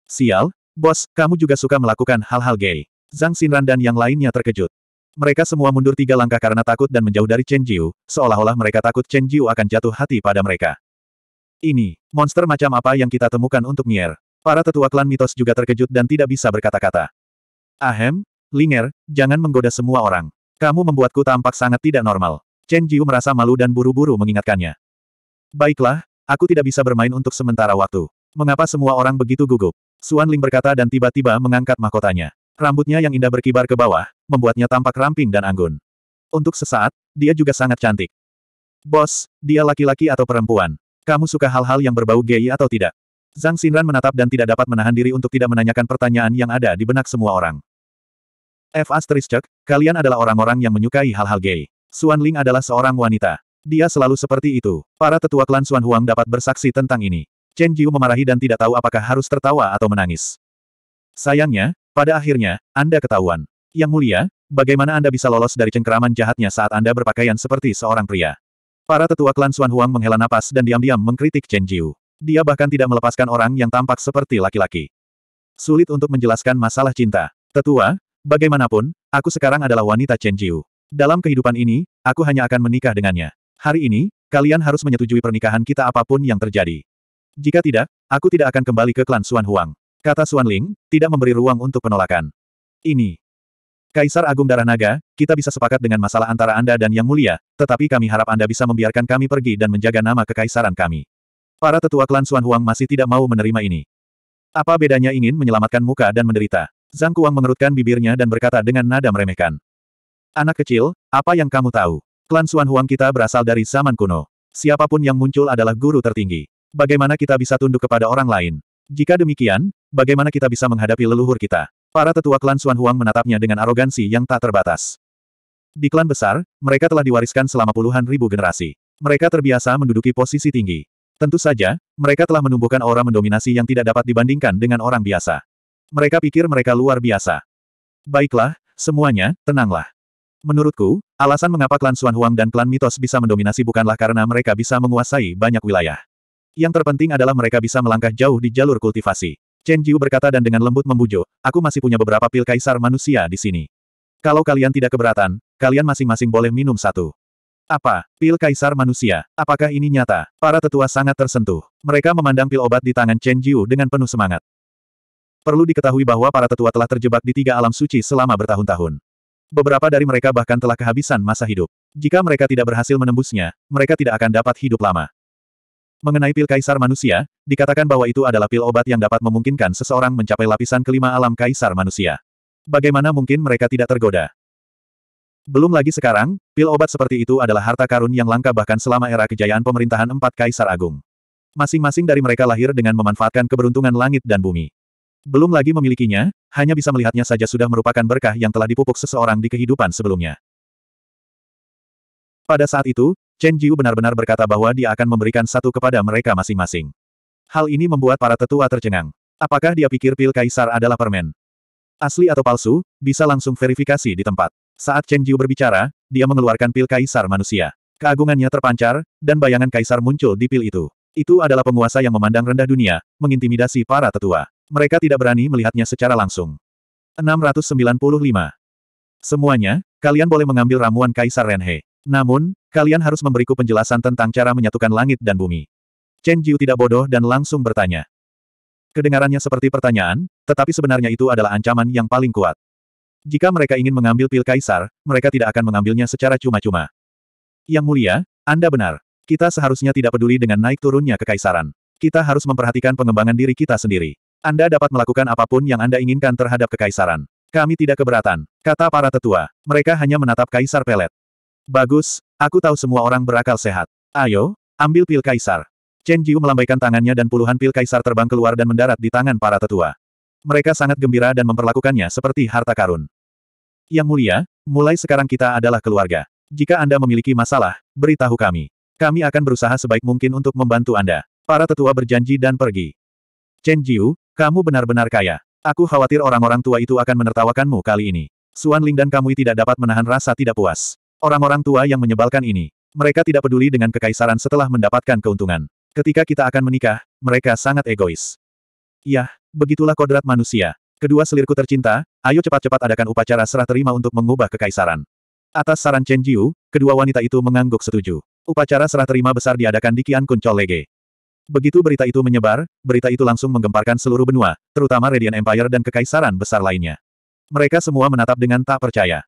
Sial, bos, kamu juga suka melakukan hal-hal gay. Zhang Xinran dan yang lainnya terkejut. Mereka semua mundur tiga langkah karena takut dan menjauh dari Chen Jiu, seolah-olah mereka takut Chen Jiu akan jatuh hati pada mereka. Ini, monster macam apa yang kita temukan untuk Nier? Para tetua klan mitos juga terkejut dan tidak bisa berkata-kata. Ahem, Linger, jangan menggoda semua orang. Kamu membuatku tampak sangat tidak normal. Chen Jiu merasa malu dan buru-buru mengingatkannya. Baiklah, aku tidak bisa bermain untuk sementara waktu. Mengapa semua orang begitu gugup? Suan Ling berkata dan tiba-tiba mengangkat mahkotanya. Rambutnya yang indah berkibar ke bawah, membuatnya tampak ramping dan anggun. Untuk sesaat, dia juga sangat cantik. Bos, dia laki-laki atau perempuan? Kamu suka hal-hal yang berbau gay atau tidak? Zhang Xinran menatap dan tidak dapat menahan diri untuk tidak menanyakan pertanyaan yang ada di benak semua orang. F. Asterisk, kalian adalah orang-orang yang menyukai hal-hal gay. Suan Ling adalah seorang wanita. Dia selalu seperti itu. Para tetua klan Xuan Huang dapat bersaksi tentang ini. Chen Jiu memarahi dan tidak tahu apakah harus tertawa atau menangis. Sayangnya, pada akhirnya, Anda ketahuan. Yang mulia, bagaimana Anda bisa lolos dari cengkeraman jahatnya saat Anda berpakaian seperti seorang pria? Para tetua klan Xuan Huang menghela napas dan diam-diam mengkritik Chen Jiu. Dia bahkan tidak melepaskan orang yang tampak seperti laki-laki. Sulit untuk menjelaskan masalah cinta. Tetua, Bagaimanapun, aku sekarang adalah wanita Chen Jiu. Dalam kehidupan ini, aku hanya akan menikah dengannya. Hari ini, kalian harus menyetujui pernikahan kita apapun yang terjadi. Jika tidak, aku tidak akan kembali ke klan Xuan Huang. Kata Xuan Ling, tidak memberi ruang untuk penolakan. Ini. Kaisar Agung Darah Naga, kita bisa sepakat dengan masalah antara Anda dan Yang Mulia, tetapi kami harap Anda bisa membiarkan kami pergi dan menjaga nama kekaisaran kami. Para tetua klan Xuan Huang masih tidak mau menerima ini. Apa bedanya ingin menyelamatkan muka dan menderita? Zhang Kuang mengerutkan bibirnya dan berkata dengan nada meremehkan. Anak kecil, apa yang kamu tahu? Klan Suan Huang kita berasal dari zaman kuno. Siapapun yang muncul adalah guru tertinggi. Bagaimana kita bisa tunduk kepada orang lain? Jika demikian, bagaimana kita bisa menghadapi leluhur kita? Para tetua klan Suan Huang menatapnya dengan arogansi yang tak terbatas. Di klan besar, mereka telah diwariskan selama puluhan ribu generasi. Mereka terbiasa menduduki posisi tinggi. Tentu saja, mereka telah menumbuhkan aura mendominasi yang tidak dapat dibandingkan dengan orang biasa. Mereka pikir mereka luar biasa. Baiklah, semuanya, tenanglah. Menurutku, alasan mengapa klan Xuan Huang dan klan Mitos bisa mendominasi bukanlah karena mereka bisa menguasai banyak wilayah. Yang terpenting adalah mereka bisa melangkah jauh di jalur kultivasi. Chen Jiu berkata dan dengan lembut membujuk, aku masih punya beberapa pil kaisar manusia di sini. Kalau kalian tidak keberatan, kalian masing-masing boleh minum satu. Apa? Pil kaisar manusia. Apakah ini nyata? Para tetua sangat tersentuh. Mereka memandang pil obat di tangan Chen Jiu dengan penuh semangat. Perlu diketahui bahwa para tetua telah terjebak di tiga alam suci selama bertahun-tahun. Beberapa dari mereka bahkan telah kehabisan masa hidup. Jika mereka tidak berhasil menembusnya, mereka tidak akan dapat hidup lama. Mengenai pil kaisar manusia, dikatakan bahwa itu adalah pil obat yang dapat memungkinkan seseorang mencapai lapisan kelima alam kaisar manusia. Bagaimana mungkin mereka tidak tergoda? Belum lagi sekarang, pil obat seperti itu adalah harta karun yang langka bahkan selama era kejayaan pemerintahan empat kaisar agung. Masing-masing dari mereka lahir dengan memanfaatkan keberuntungan langit dan bumi. Belum lagi memilikinya, hanya bisa melihatnya saja sudah merupakan berkah yang telah dipupuk seseorang di kehidupan sebelumnya. Pada saat itu, Chen Jiu benar-benar berkata bahwa dia akan memberikan satu kepada mereka masing-masing. Hal ini membuat para tetua tercengang. Apakah dia pikir pil kaisar adalah permen? Asli atau palsu, bisa langsung verifikasi di tempat. Saat Chen Jiu berbicara, dia mengeluarkan pil kaisar manusia. Keagungannya terpancar, dan bayangan kaisar muncul di pil itu. Itu adalah penguasa yang memandang rendah dunia, mengintimidasi para tetua. Mereka tidak berani melihatnya secara langsung. 695. Semuanya, kalian boleh mengambil ramuan Kaisar Renhe. Namun, kalian harus memberiku penjelasan tentang cara menyatukan langit dan bumi. Chen Jiu tidak bodoh dan langsung bertanya. Kedengarannya seperti pertanyaan, tetapi sebenarnya itu adalah ancaman yang paling kuat. Jika mereka ingin mengambil pil kaisar, mereka tidak akan mengambilnya secara cuma-cuma. Yang mulia, Anda benar. Kita seharusnya tidak peduli dengan naik turunnya kekaisaran. Kita harus memperhatikan pengembangan diri kita sendiri. Anda dapat melakukan apapun yang Anda inginkan terhadap kekaisaran. Kami tidak keberatan, kata para tetua. Mereka hanya menatap kaisar pelet. Bagus, aku tahu semua orang berakal sehat. Ayo, ambil pil kaisar. Chen Jiu melambaikan tangannya dan puluhan pil kaisar terbang keluar dan mendarat di tangan para tetua. Mereka sangat gembira dan memperlakukannya seperti harta karun. Yang mulia, mulai sekarang kita adalah keluarga. Jika Anda memiliki masalah, beritahu kami. Kami akan berusaha sebaik mungkin untuk membantu Anda. Para tetua berjanji dan pergi. Chen Jiu, kamu benar-benar kaya. Aku khawatir orang-orang tua itu akan menertawakanmu kali ini. Suan Ling dan Kamui tidak dapat menahan rasa tidak puas. Orang-orang tua yang menyebalkan ini. Mereka tidak peduli dengan kekaisaran setelah mendapatkan keuntungan. Ketika kita akan menikah, mereka sangat egois. Yah, begitulah kodrat manusia. Kedua selirku tercinta, ayo cepat-cepat adakan upacara serah terima untuk mengubah kekaisaran. Atas saran Chen Jiu, kedua wanita itu mengangguk setuju. Upacara serah terima besar diadakan di Kian Kuncol Lege. Begitu berita itu menyebar, berita itu langsung menggemparkan seluruh benua, terutama Radiant Empire dan kekaisaran besar lainnya. Mereka semua menatap dengan tak percaya.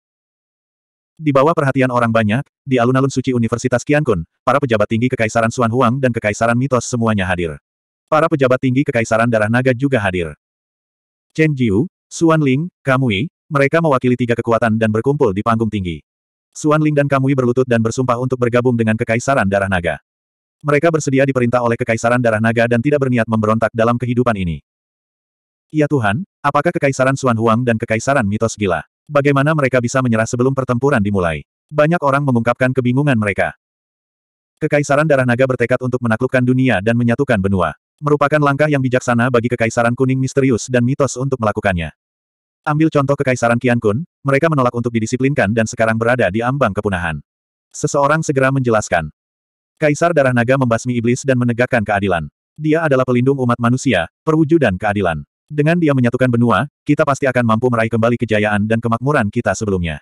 Di bawah perhatian orang banyak, di alun-alun suci Universitas Qiankun, para pejabat tinggi Kekaisaran Suanhuang Huang dan Kekaisaran Mitos semuanya hadir. Para pejabat tinggi Kekaisaran Darah Naga juga hadir. Chen Jiu, Suan Ling, Kamui, mereka mewakili tiga kekuatan dan berkumpul di panggung tinggi. Suan Ling dan Kamui berlutut dan bersumpah untuk bergabung dengan Kekaisaran Darah Naga. Mereka bersedia diperintah oleh Kekaisaran Darah Naga dan tidak berniat memberontak dalam kehidupan ini. Ya Tuhan, apakah Kekaisaran Suan Huang dan Kekaisaran Mitos Gila? Bagaimana mereka bisa menyerah sebelum pertempuran dimulai? Banyak orang mengungkapkan kebingungan mereka. Kekaisaran Darah Naga bertekad untuk menaklukkan dunia dan menyatukan benua. Merupakan langkah yang bijaksana bagi Kekaisaran Kuning Misterius dan Mitos untuk melakukannya. Ambil contoh Kekaisaran Kian Kun, mereka menolak untuk didisiplinkan dan sekarang berada di ambang kepunahan. Seseorang segera menjelaskan. Kaisar Darah Naga membasmi iblis dan menegakkan keadilan. Dia adalah pelindung umat manusia, perwujudan keadilan. Dengan dia menyatukan benua, kita pasti akan mampu meraih kembali kejayaan dan kemakmuran kita sebelumnya.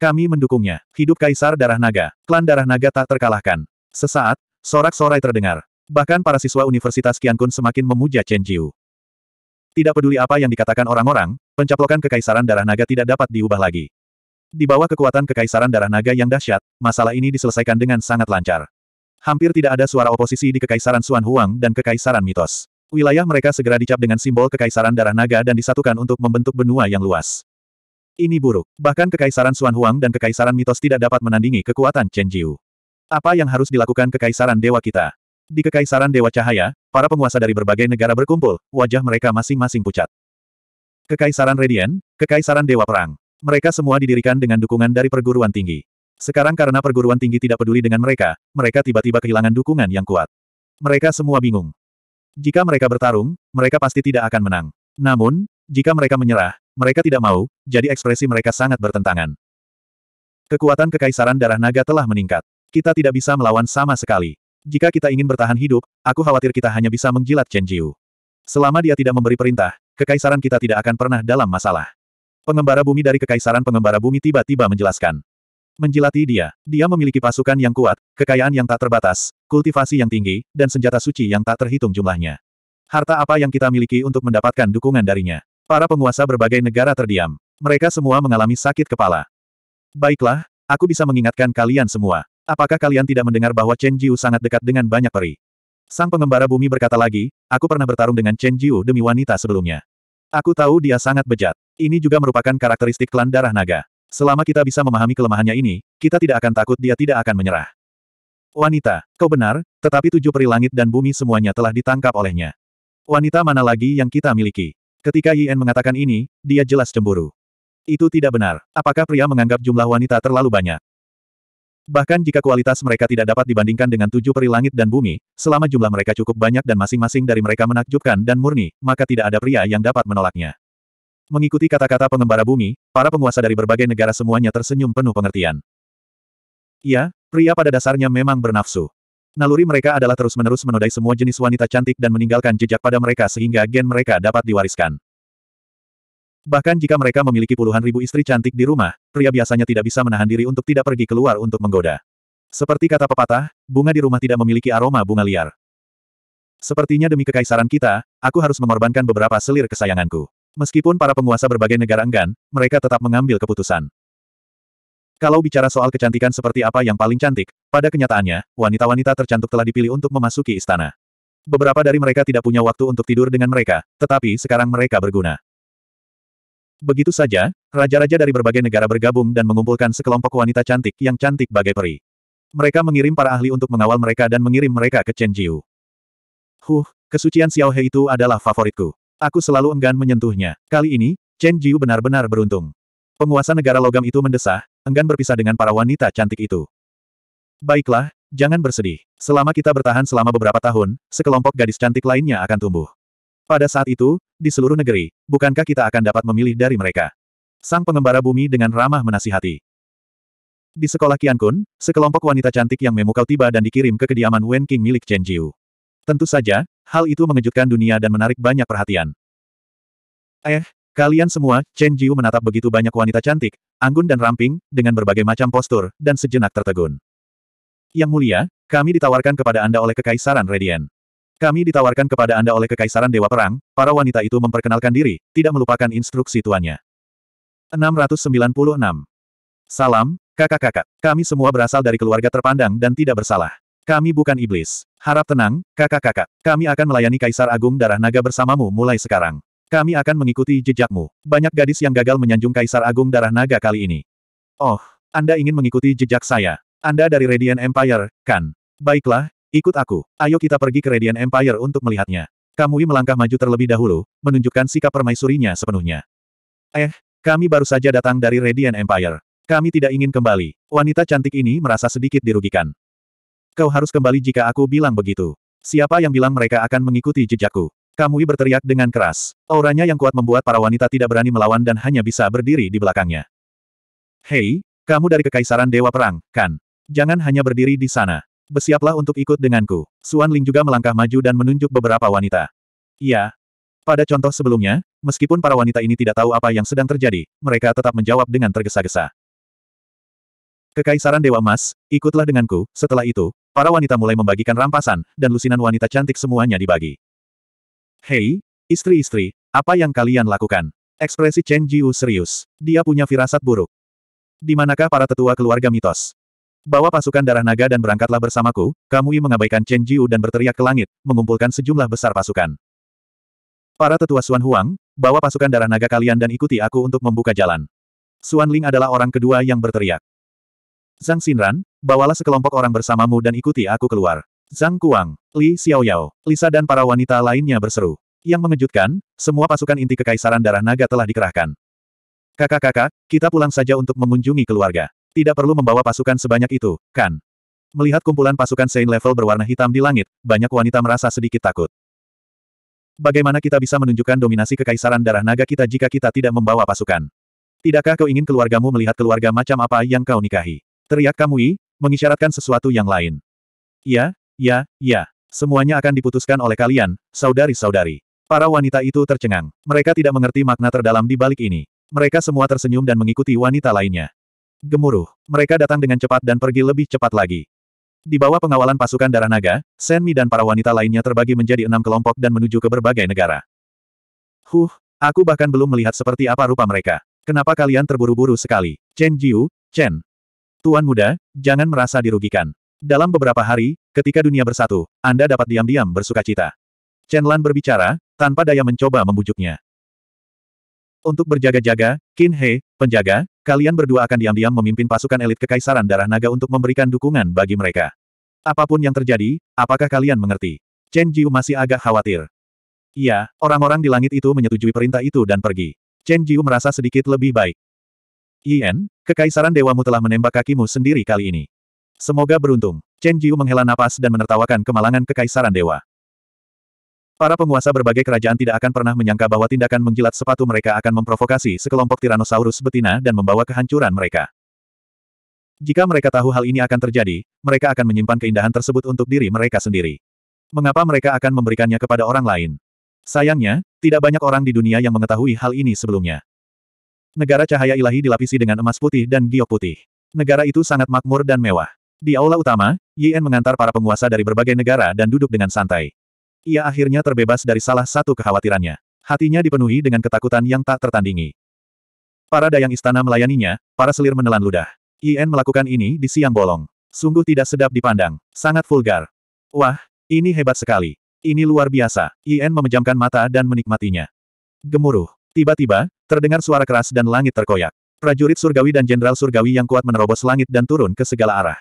Kami mendukungnya. Hidup Kaisar Darah Naga. Klan Darah Naga tak terkalahkan. Sesaat, sorak-sorai terdengar. Bahkan para siswa Universitas Kiankun semakin memuja Chen Jiu. Tidak peduli apa yang dikatakan orang-orang, pencaplokan Kekaisaran Darah Naga tidak dapat diubah lagi. Di bawah kekuatan Kekaisaran Darah Naga yang dahsyat, masalah ini diselesaikan dengan sangat lancar. Hampir tidak ada suara oposisi di Kekaisaran Suan Huang dan Kekaisaran Mitos. Wilayah mereka segera dicap dengan simbol Kekaisaran Darah Naga dan disatukan untuk membentuk benua yang luas. Ini buruk. Bahkan Kekaisaran Suan Huang dan Kekaisaran Mitos tidak dapat menandingi kekuatan Chen Jiu. Apa yang harus dilakukan Kekaisaran Dewa kita? Di Kekaisaran Dewa Cahaya, para penguasa dari berbagai negara berkumpul, wajah mereka masing-masing pucat. Kekaisaran Radian, Kekaisaran Dewa Perang. Mereka semua didirikan dengan dukungan dari perguruan tinggi. Sekarang karena perguruan tinggi tidak peduli dengan mereka, mereka tiba-tiba kehilangan dukungan yang kuat. Mereka semua bingung. Jika mereka bertarung, mereka pasti tidak akan menang. Namun, jika mereka menyerah, mereka tidak mau, jadi ekspresi mereka sangat bertentangan. Kekuatan kekaisaran darah naga telah meningkat. Kita tidak bisa melawan sama sekali. Jika kita ingin bertahan hidup, aku khawatir kita hanya bisa menjilat Chen Jiu. Selama dia tidak memberi perintah, kekaisaran kita tidak akan pernah dalam masalah. Pengembara bumi dari kekaisaran pengembara bumi tiba-tiba menjelaskan. Menjilati dia, dia memiliki pasukan yang kuat, kekayaan yang tak terbatas, kultivasi yang tinggi, dan senjata suci yang tak terhitung jumlahnya. Harta apa yang kita miliki untuk mendapatkan dukungan darinya? Para penguasa berbagai negara terdiam. Mereka semua mengalami sakit kepala. Baiklah, aku bisa mengingatkan kalian semua. Apakah kalian tidak mendengar bahwa Chen Jiu sangat dekat dengan banyak peri? Sang pengembara bumi berkata lagi, aku pernah bertarung dengan Chen Jiu demi wanita sebelumnya. Aku tahu dia sangat bejat. Ini juga merupakan karakteristik klan darah naga. Selama kita bisa memahami kelemahannya ini, kita tidak akan takut dia tidak akan menyerah. Wanita, kau benar, tetapi tujuh peri langit dan bumi semuanya telah ditangkap olehnya. Wanita mana lagi yang kita miliki? Ketika Yen mengatakan ini, dia jelas cemburu. Itu tidak benar. Apakah pria menganggap jumlah wanita terlalu banyak? Bahkan jika kualitas mereka tidak dapat dibandingkan dengan tujuh peri langit dan bumi, selama jumlah mereka cukup banyak dan masing-masing dari mereka menakjubkan dan murni, maka tidak ada pria yang dapat menolaknya. Mengikuti kata-kata pengembara bumi, para penguasa dari berbagai negara semuanya tersenyum penuh pengertian. Ya, pria pada dasarnya memang bernafsu. Naluri mereka adalah terus-menerus menodai semua jenis wanita cantik dan meninggalkan jejak pada mereka sehingga gen mereka dapat diwariskan. Bahkan jika mereka memiliki puluhan ribu istri cantik di rumah, pria biasanya tidak bisa menahan diri untuk tidak pergi keluar untuk menggoda. Seperti kata pepatah, bunga di rumah tidak memiliki aroma bunga liar. Sepertinya demi kekaisaran kita, aku harus mengorbankan beberapa selir kesayanganku. Meskipun para penguasa berbagai negara enggan, mereka tetap mengambil keputusan. Kalau bicara soal kecantikan seperti apa yang paling cantik, pada kenyataannya, wanita-wanita tercantik telah dipilih untuk memasuki istana. Beberapa dari mereka tidak punya waktu untuk tidur dengan mereka, tetapi sekarang mereka berguna. Begitu saja, raja-raja dari berbagai negara bergabung dan mengumpulkan sekelompok wanita cantik yang cantik bagai peri. Mereka mengirim para ahli untuk mengawal mereka dan mengirim mereka ke Chen Jiu. Huh, kesucian Xiao He itu adalah favoritku. Aku selalu enggan menyentuhnya. Kali ini, Chen Jiu benar-benar beruntung. Penguasa negara logam itu mendesah, enggan berpisah dengan para wanita cantik itu. Baiklah, jangan bersedih. Selama kita bertahan selama beberapa tahun, sekelompok gadis cantik lainnya akan tumbuh. Pada saat itu, di seluruh negeri, bukankah kita akan dapat memilih dari mereka? Sang pengembara bumi dengan ramah menasihati. Di sekolah Kun, sekelompok wanita cantik yang memukau tiba dan dikirim ke kediaman Wen King milik Chen Jiu. Tentu saja, Hal itu mengejutkan dunia dan menarik banyak perhatian. Eh, kalian semua, Chen Jiu menatap begitu banyak wanita cantik, anggun dan ramping, dengan berbagai macam postur, dan sejenak tertegun. Yang mulia, kami ditawarkan kepada Anda oleh Kekaisaran Radian. Kami ditawarkan kepada Anda oleh Kekaisaran Dewa Perang, para wanita itu memperkenalkan diri, tidak melupakan instruksi tuannya. 696. Salam, kakak-kakak. Kami semua berasal dari keluarga terpandang dan tidak bersalah. Kami bukan iblis. Harap tenang, kakak-kakak. Kami akan melayani Kaisar Agung Darah Naga bersamamu mulai sekarang. Kami akan mengikuti jejakmu. Banyak gadis yang gagal menyanjung Kaisar Agung Darah Naga kali ini. Oh, Anda ingin mengikuti jejak saya. Anda dari Radiant Empire, kan? Baiklah, ikut aku. Ayo kita pergi ke Radiant Empire untuk melihatnya. Kamui melangkah maju terlebih dahulu, menunjukkan sikap permaisurinya sepenuhnya. Eh, kami baru saja datang dari Radiant Empire. Kami tidak ingin kembali. Wanita cantik ini merasa sedikit dirugikan. Kau harus kembali jika aku bilang begitu. Siapa yang bilang mereka akan mengikuti jejakku? Kamui berteriak dengan keras. Auranya yang kuat membuat para wanita tidak berani melawan dan hanya bisa berdiri di belakangnya. Hei, kamu dari Kekaisaran Dewa Perang, kan? Jangan hanya berdiri di sana. Bersiaplah untuk ikut denganku. Suan Ling juga melangkah maju dan menunjuk beberapa wanita. Iya. Pada contoh sebelumnya, meskipun para wanita ini tidak tahu apa yang sedang terjadi, mereka tetap menjawab dengan tergesa-gesa. Kekaisaran Dewa Emas, ikutlah denganku. Setelah itu, para wanita mulai membagikan rampasan, dan lusinan wanita cantik semuanya dibagi. Hei, istri-istri, apa yang kalian lakukan? Ekspresi Chen Jiu serius. Dia punya firasat buruk. Di manakah para tetua keluarga mitos? Bawa pasukan darah naga dan berangkatlah bersamaku, Kamui mengabaikan Chen Jiu dan berteriak ke langit, mengumpulkan sejumlah besar pasukan. Para tetua Suan Huang, bawa pasukan darah naga kalian dan ikuti aku untuk membuka jalan. Suan Ling adalah orang kedua yang berteriak. Zhang Xinran, bawalah sekelompok orang bersamamu dan ikuti aku keluar. Zhang Kuang, Li Xiaoyao, Lisa dan para wanita lainnya berseru. Yang mengejutkan, semua pasukan inti Kekaisaran Darah Naga telah dikerahkan. Kakak-kakak, kita pulang saja untuk mengunjungi keluarga. Tidak perlu membawa pasukan sebanyak itu, kan? Melihat kumpulan pasukan Saint Level berwarna hitam di langit, banyak wanita merasa sedikit takut. Bagaimana kita bisa menunjukkan dominasi Kekaisaran Darah Naga kita jika kita tidak membawa pasukan? Tidakkah kau ingin keluargamu melihat keluarga macam apa yang kau nikahi? Teriak Kamui, mengisyaratkan sesuatu yang lain. Ya, ya, ya. Semuanya akan diputuskan oleh kalian, saudari-saudari. Para wanita itu tercengang. Mereka tidak mengerti makna terdalam di balik ini. Mereka semua tersenyum dan mengikuti wanita lainnya. Gemuruh. Mereka datang dengan cepat dan pergi lebih cepat lagi. Di bawah pengawalan pasukan darah naga, Senmi dan para wanita lainnya terbagi menjadi enam kelompok dan menuju ke berbagai negara. Huh, aku bahkan belum melihat seperti apa rupa mereka. Kenapa kalian terburu-buru sekali? Chen Jiu, Chen, Tuan muda, jangan merasa dirugikan. Dalam beberapa hari, ketika dunia bersatu, Anda dapat diam-diam bersuka cita. Chen Lan berbicara, tanpa daya mencoba membujuknya. Untuk berjaga-jaga, Qin He, penjaga, kalian berdua akan diam-diam memimpin pasukan elit Kekaisaran Darah Naga untuk memberikan dukungan bagi mereka. Apapun yang terjadi, apakah kalian mengerti? Chen Jiu masih agak khawatir. Iya, orang-orang di langit itu menyetujui perintah itu dan pergi. Chen Jiu merasa sedikit lebih baik. Yen, kekaisaran dewamu telah menembak kakimu sendiri kali ini. Semoga beruntung. Chen Jiu menghela napas dan menertawakan kemalangan kekaisaran dewa. Para penguasa berbagai kerajaan tidak akan pernah menyangka bahwa tindakan menjilat sepatu mereka akan memprovokasi sekelompok Tyrannosaurus betina dan membawa kehancuran mereka. Jika mereka tahu hal ini akan terjadi, mereka akan menyimpan keindahan tersebut untuk diri mereka sendiri. Mengapa mereka akan memberikannya kepada orang lain? Sayangnya, tidak banyak orang di dunia yang mengetahui hal ini sebelumnya. Negara cahaya ilahi dilapisi dengan emas putih dan giok putih. Negara itu sangat makmur dan mewah. Di aula utama, Yen mengantar para penguasa dari berbagai negara dan duduk dengan santai. Ia akhirnya terbebas dari salah satu kekhawatirannya. Hatinya dipenuhi dengan ketakutan yang tak tertandingi. Para dayang istana melayaninya, para selir menelan ludah. Yen melakukan ini di siang bolong. Sungguh tidak sedap dipandang, sangat vulgar. Wah, ini hebat sekali. Ini luar biasa. Yen memejamkan mata dan menikmatinya. Gemuruh. Tiba-tiba, terdengar suara keras dan langit terkoyak. Prajurit surgawi dan jenderal surgawi yang kuat menerobos langit dan turun ke segala arah.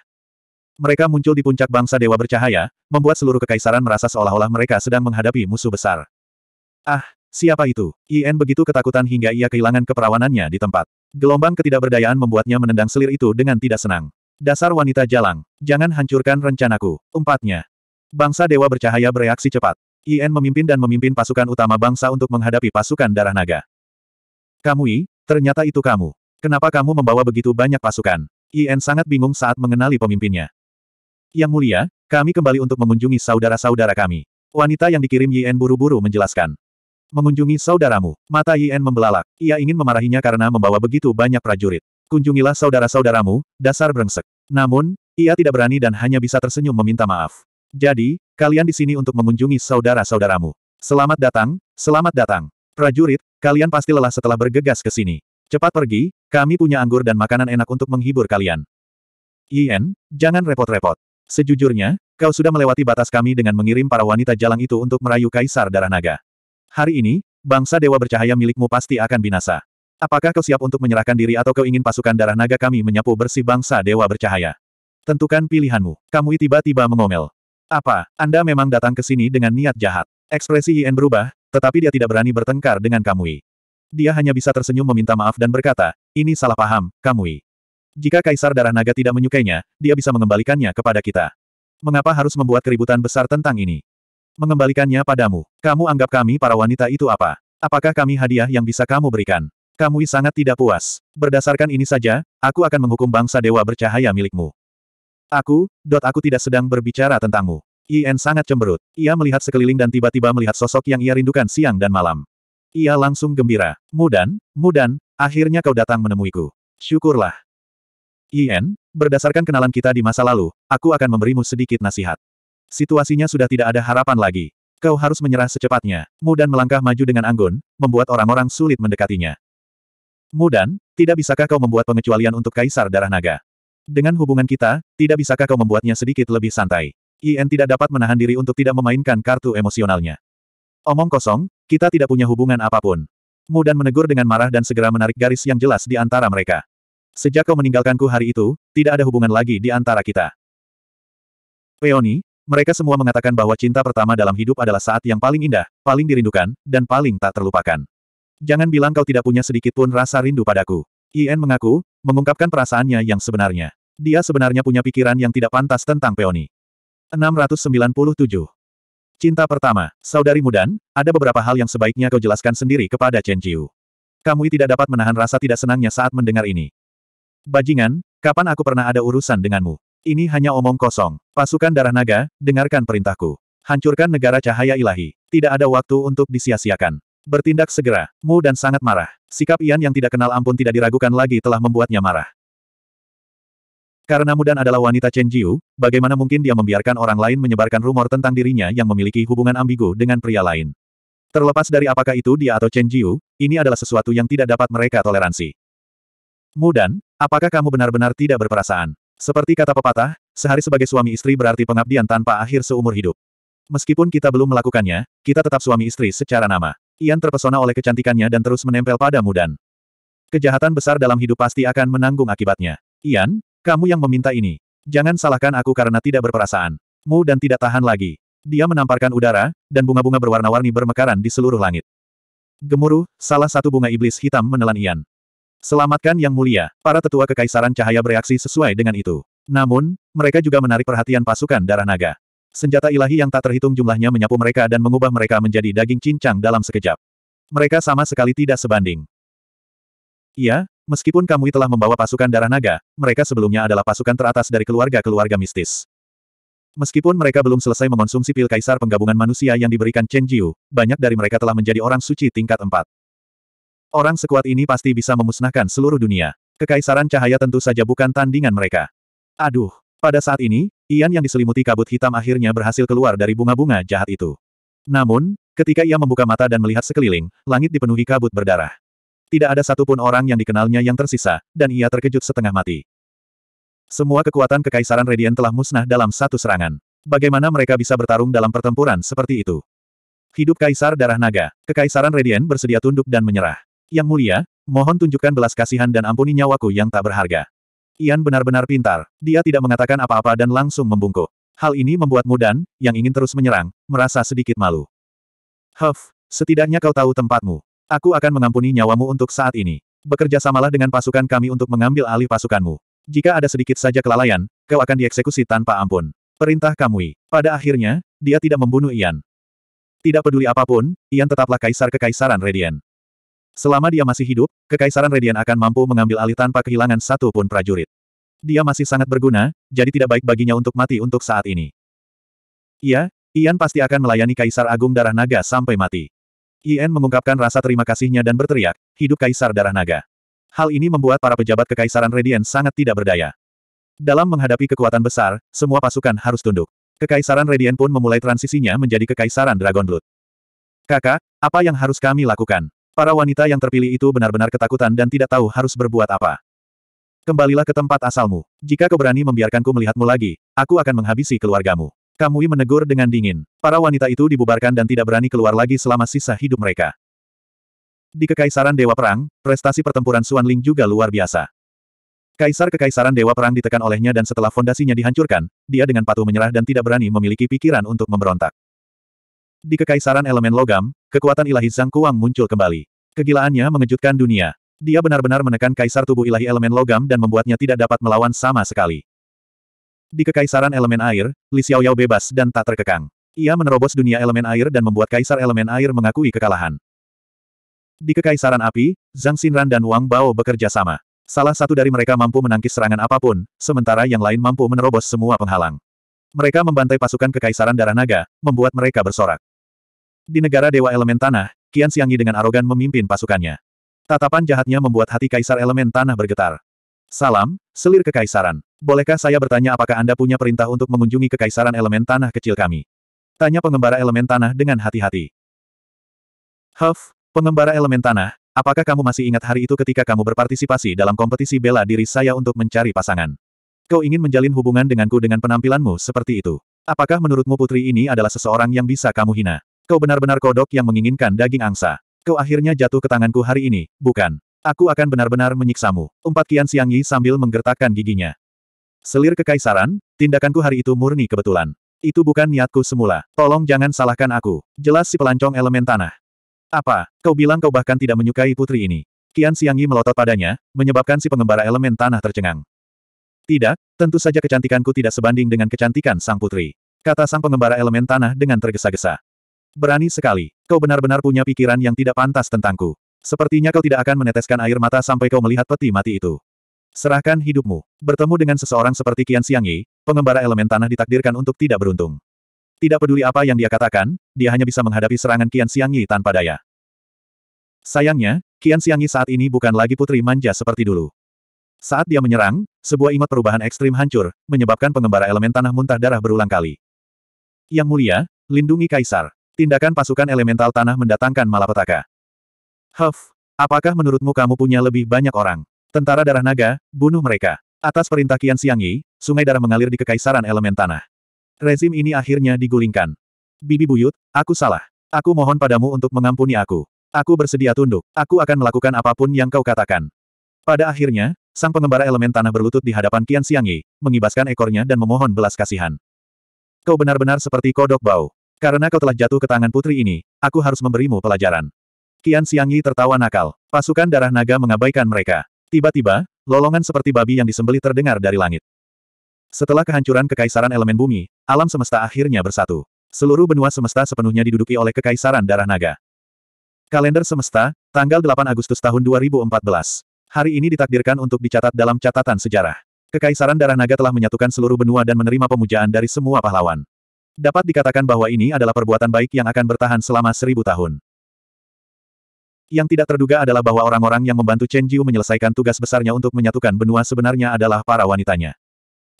Mereka muncul di puncak bangsa dewa bercahaya, membuat seluruh kekaisaran merasa seolah-olah mereka sedang menghadapi musuh besar. Ah, siapa itu? Ien begitu ketakutan hingga ia kehilangan keperawanannya di tempat. Gelombang ketidakberdayaan membuatnya menendang selir itu dengan tidak senang. Dasar wanita jalang, jangan hancurkan rencanaku. Umpatnya, Bangsa Dewa Bercahaya bereaksi cepat. Ien memimpin dan memimpin pasukan utama bangsa untuk menghadapi pasukan darah naga. Kamui, ternyata itu kamu. Kenapa kamu membawa begitu banyak pasukan? Ien sangat bingung saat mengenali pemimpinnya. Yang mulia, kami kembali untuk mengunjungi saudara-saudara kami. Wanita yang dikirim Yen buru-buru menjelaskan. Mengunjungi saudaramu. Mata Yen membelalak. Ia ingin memarahinya karena membawa begitu banyak prajurit. Kunjungilah saudara-saudaramu, dasar brengsek. Namun, ia tidak berani dan hanya bisa tersenyum meminta maaf. Jadi, kalian di sini untuk mengunjungi saudara-saudaramu. Selamat datang, selamat datang. Prajurit, kalian pasti lelah setelah bergegas ke sini. Cepat pergi, kami punya anggur dan makanan enak untuk menghibur kalian. Yen, jangan repot-repot. Sejujurnya, kau sudah melewati batas kami dengan mengirim para wanita jalang itu untuk merayu Kaisar Darah Naga. Hari ini, bangsa Dewa Bercahaya milikmu pasti akan binasa. Apakah kau siap untuk menyerahkan diri atau kau ingin pasukan darah naga kami menyapu bersih bangsa Dewa Bercahaya? Tentukan pilihanmu. Kamui tiba-tiba mengomel. Apa, Anda memang datang ke sini dengan niat jahat? Ekspresi Yen berubah, tetapi dia tidak berani bertengkar dengan Kamui. Dia hanya bisa tersenyum meminta maaf dan berkata, ini salah paham, Kamui. Jika Kaisar Darah Naga tidak menyukainya, dia bisa mengembalikannya kepada kita. Mengapa harus membuat keributan besar tentang ini? Mengembalikannya padamu. Kamu anggap kami para wanita itu apa? Apakah kami hadiah yang bisa kamu berikan? Kamui sangat tidak puas. Berdasarkan ini saja, aku akan menghukum bangsa dewa bercahaya milikmu. Aku, dot aku tidak sedang berbicara tentangmu. Ien sangat cemberut. Ia melihat sekeliling dan tiba-tiba melihat sosok yang ia rindukan siang dan malam. Ia langsung gembira. Mudan, Mudan, akhirnya kau datang menemuiku. Syukurlah. Ien, berdasarkan kenalan kita di masa lalu, aku akan memberimu sedikit nasihat. Situasinya sudah tidak ada harapan lagi. Kau harus menyerah secepatnya. Mudan melangkah maju dengan anggun, membuat orang-orang sulit mendekatinya. Mudan, tidak bisakah kau membuat pengecualian untuk Kaisar Darah Naga? Dengan hubungan kita, tidak bisakah kau membuatnya sedikit lebih santai? Ien tidak dapat menahan diri untuk tidak memainkan kartu emosionalnya. Omong kosong, kita tidak punya hubungan apapun. Mu dan menegur dengan marah dan segera menarik garis yang jelas di antara mereka. Sejak kau meninggalkanku hari itu, tidak ada hubungan lagi di antara kita. Peony, mereka semua mengatakan bahwa cinta pertama dalam hidup adalah saat yang paling indah, paling dirindukan, dan paling tak terlupakan. Jangan bilang kau tidak punya sedikit pun rasa rindu padaku. Ien mengaku, mengungkapkan perasaannya yang sebenarnya. Dia sebenarnya punya pikiran yang tidak pantas tentang peoni. 697. Cinta pertama, saudari Mudan, ada beberapa hal yang sebaiknya kau jelaskan sendiri kepada Chen Jiu. Kamu tidak dapat menahan rasa tidak senangnya saat mendengar ini. Bajingan, kapan aku pernah ada urusan denganmu? Ini hanya omong kosong. Pasukan darah naga, dengarkan perintahku. Hancurkan negara cahaya ilahi. Tidak ada waktu untuk disia-siakan. Bertindak segera, Mu dan sangat marah. Sikap Ian yang tidak kenal ampun tidak diragukan lagi telah membuatnya marah. Karena Mu dan adalah wanita Chen Jiu, bagaimana mungkin dia membiarkan orang lain menyebarkan rumor tentang dirinya yang memiliki hubungan ambigu dengan pria lain. Terlepas dari apakah itu dia atau Chen Jiu, ini adalah sesuatu yang tidak dapat mereka toleransi. Mu dan, apakah kamu benar-benar tidak berperasaan? Seperti kata pepatah, sehari sebagai suami istri berarti pengabdian tanpa akhir seumur hidup. Meskipun kita belum melakukannya, kita tetap suami istri secara nama. Ian terpesona oleh kecantikannya dan terus menempel pada Mudan. Kejahatan besar dalam hidup pasti akan menanggung akibatnya. Ian, kamu yang meminta ini. Jangan salahkan aku karena tidak berperasaan. Mu dan tidak tahan lagi. Dia menamparkan udara, dan bunga-bunga berwarna-warni bermekaran di seluruh langit. Gemuruh, salah satu bunga iblis hitam menelan Ian. Selamatkan Yang Mulia, para tetua kekaisaran cahaya bereaksi sesuai dengan itu. Namun, mereka juga menarik perhatian pasukan darah naga. Senjata ilahi yang tak terhitung jumlahnya menyapu mereka dan mengubah mereka menjadi daging cincang dalam sekejap. Mereka sama sekali tidak sebanding. Iya, meskipun kamu telah membawa pasukan darah naga, mereka sebelumnya adalah pasukan teratas dari keluarga-keluarga mistis. Meskipun mereka belum selesai mengonsumsi pil kaisar penggabungan manusia yang diberikan Chen Jiu, banyak dari mereka telah menjadi orang suci tingkat 4. Orang sekuat ini pasti bisa memusnahkan seluruh dunia. Kekaisaran cahaya tentu saja bukan tandingan mereka. Aduh, pada saat ini, Ian yang diselimuti kabut hitam akhirnya berhasil keluar dari bunga-bunga jahat itu. Namun, ketika ia membuka mata dan melihat sekeliling, langit dipenuhi kabut berdarah. Tidak ada satupun orang yang dikenalnya yang tersisa, dan ia terkejut setengah mati. Semua kekuatan Kekaisaran Radian telah musnah dalam satu serangan. Bagaimana mereka bisa bertarung dalam pertempuran seperti itu? Hidup Kaisar Darah Naga, Kekaisaran Radian bersedia tunduk dan menyerah. Yang mulia, mohon tunjukkan belas kasihan dan ampuni nyawaku yang tak berharga. Ian benar-benar pintar, dia tidak mengatakan apa-apa dan langsung membungkuk. Hal ini membuat Mudan, yang ingin terus menyerang, merasa sedikit malu. Huff, setidaknya kau tahu tempatmu. Aku akan mengampuni nyawamu untuk saat ini. Bekerja samalah dengan pasukan kami untuk mengambil alih pasukanmu. Jika ada sedikit saja kelalaian, kau akan dieksekusi tanpa ampun. Perintah Kamui. Pada akhirnya, dia tidak membunuh Ian. Tidak peduli apapun, Ian tetaplah kaisar kekaisaran Radiant. Selama dia masih hidup, Kekaisaran Redian akan mampu mengambil alih tanpa kehilangan satu pun prajurit. Dia masih sangat berguna, jadi tidak baik baginya untuk mati untuk saat ini. Iya, Ian pasti akan melayani Kaisar Agung Darah Naga sampai mati. Ian mengungkapkan rasa terima kasihnya dan berteriak, hidup Kaisar Darah Naga. Hal ini membuat para pejabat Kekaisaran Redian sangat tidak berdaya. Dalam menghadapi kekuatan besar, semua pasukan harus tunduk. Kekaisaran Redian pun memulai transisinya menjadi Kekaisaran Dragon Blood. Kakak, apa yang harus kami lakukan? Para wanita yang terpilih itu benar-benar ketakutan dan tidak tahu harus berbuat apa. Kembalilah ke tempat asalmu. Jika kau berani membiarkanku melihatmu lagi, aku akan menghabisi keluargamu. Kamui menegur dengan dingin. Para wanita itu dibubarkan dan tidak berani keluar lagi selama sisa hidup mereka. Di Kekaisaran Dewa Perang, prestasi pertempuran Suan Ling juga luar biasa. Kaisar Kekaisaran Dewa Perang ditekan olehnya dan setelah fondasinya dihancurkan, dia dengan patuh menyerah dan tidak berani memiliki pikiran untuk memberontak. Di Kekaisaran Elemen Logam, kekuatan ilahi Zhang Kuang muncul kembali. Kegilaannya mengejutkan dunia. Dia benar-benar menekan kaisar tubuh ilahi elemen logam dan membuatnya tidak dapat melawan sama sekali. Di kekaisaran elemen air, Li Xiaoyao bebas dan tak terkekang. Ia menerobos dunia elemen air dan membuat kaisar elemen air mengakui kekalahan. Di kekaisaran api, Zhang Xinran dan Wang Bao bekerja sama. Salah satu dari mereka mampu menangkis serangan apapun, sementara yang lain mampu menerobos semua penghalang. Mereka membantai pasukan kekaisaran darah naga, membuat mereka bersorak. Di negara Dewa Elemen Tanah, Kian Siangi dengan arogan memimpin pasukannya. Tatapan jahatnya membuat hati Kaisar Elemen Tanah bergetar. Salam, selir kekaisaran. Bolehkah saya bertanya apakah Anda punya perintah untuk mengunjungi kekaisaran elemen tanah kecil kami? Tanya pengembara elemen tanah dengan hati-hati. Huff, pengembara elemen tanah, apakah kamu masih ingat hari itu ketika kamu berpartisipasi dalam kompetisi bela diri saya untuk mencari pasangan? Kau ingin menjalin hubungan denganku dengan penampilanmu seperti itu. Apakah menurutmu putri ini adalah seseorang yang bisa kamu hina? Kau benar-benar kodok yang menginginkan daging angsa. Kau akhirnya jatuh ke tanganku hari ini, bukan? Aku akan benar-benar menyiksamu. Empat Kian Siang Yi sambil menggertakkan giginya. Selir kekaisaran, tindakanku hari itu murni kebetulan. Itu bukan niatku semula. Tolong jangan salahkan aku. Jelas si pelancong elemen tanah. Apa? Kau bilang kau bahkan tidak menyukai putri ini. Kian Siang melotot padanya, menyebabkan si pengembara elemen tanah tercengang. Tidak, tentu saja kecantikanku tidak sebanding dengan kecantikan sang putri. Kata sang pengembara elemen tanah dengan tergesa-gesa. Berani sekali. Kau benar-benar punya pikiran yang tidak pantas tentangku. Sepertinya kau tidak akan meneteskan air mata sampai kau melihat peti mati itu. Serahkan hidupmu. Bertemu dengan seseorang seperti Qian Xiangyi, pengembara elemen tanah ditakdirkan untuk tidak beruntung. Tidak peduli apa yang dia katakan, dia hanya bisa menghadapi serangan Qian Xiangyi tanpa daya. Sayangnya, Qian Xiangyi saat ini bukan lagi putri manja seperti dulu. Saat dia menyerang, sebuah imut perubahan ekstrim hancur, menyebabkan pengembara elemen tanah muntah darah berulang kali. Yang mulia, lindungi kaisar. Tindakan pasukan elemental tanah mendatangkan malapetaka. Huff, apakah menurutmu kamu punya lebih banyak orang? Tentara darah naga, bunuh mereka. Atas perintah Kian Siangyi, sungai darah mengalir di kekaisaran elemen tanah. Rezim ini akhirnya digulingkan. Bibi buyut, aku salah. Aku mohon padamu untuk mengampuni aku. Aku bersedia tunduk. Aku akan melakukan apapun yang kau katakan. Pada akhirnya, sang pengembara elemen tanah berlutut di hadapan Kian Siangyi, mengibaskan ekornya dan memohon belas kasihan. Kau benar-benar seperti kodok bau. Karena kau telah jatuh ke tangan putri ini, aku harus memberimu pelajaran. Qian Yi tertawa nakal. Pasukan darah naga mengabaikan mereka. Tiba-tiba, lolongan seperti babi yang disembelih terdengar dari langit. Setelah kehancuran kekaisaran elemen bumi, alam semesta akhirnya bersatu. Seluruh benua semesta sepenuhnya diduduki oleh kekaisaran darah naga. Kalender semesta, tanggal 8 Agustus tahun 2014. Hari ini ditakdirkan untuk dicatat dalam catatan sejarah. Kekaisaran darah naga telah menyatukan seluruh benua dan menerima pemujaan dari semua pahlawan. Dapat dikatakan bahwa ini adalah perbuatan baik yang akan bertahan selama seribu tahun. Yang tidak terduga adalah bahwa orang-orang yang membantu Chen Jiu menyelesaikan tugas besarnya untuk menyatukan benua sebenarnya adalah para wanitanya.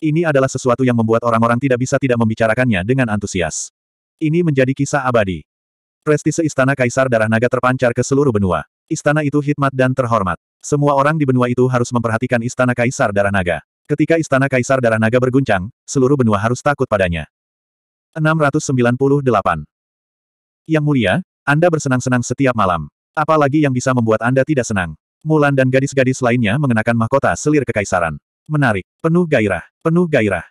Ini adalah sesuatu yang membuat orang-orang tidak bisa tidak membicarakannya dengan antusias. Ini menjadi kisah abadi. Prestise Istana Kaisar Darah Naga terpancar ke seluruh benua. Istana itu hikmat dan terhormat. Semua orang di benua itu harus memperhatikan Istana Kaisar Darah Naga. Ketika Istana Kaisar Darah Naga berguncang, seluruh benua harus takut padanya. 698. Yang mulia, Anda bersenang-senang setiap malam. Apalagi yang bisa membuat Anda tidak senang. Mulan dan gadis-gadis lainnya mengenakan mahkota selir kekaisaran. Menarik, penuh gairah, penuh gairah.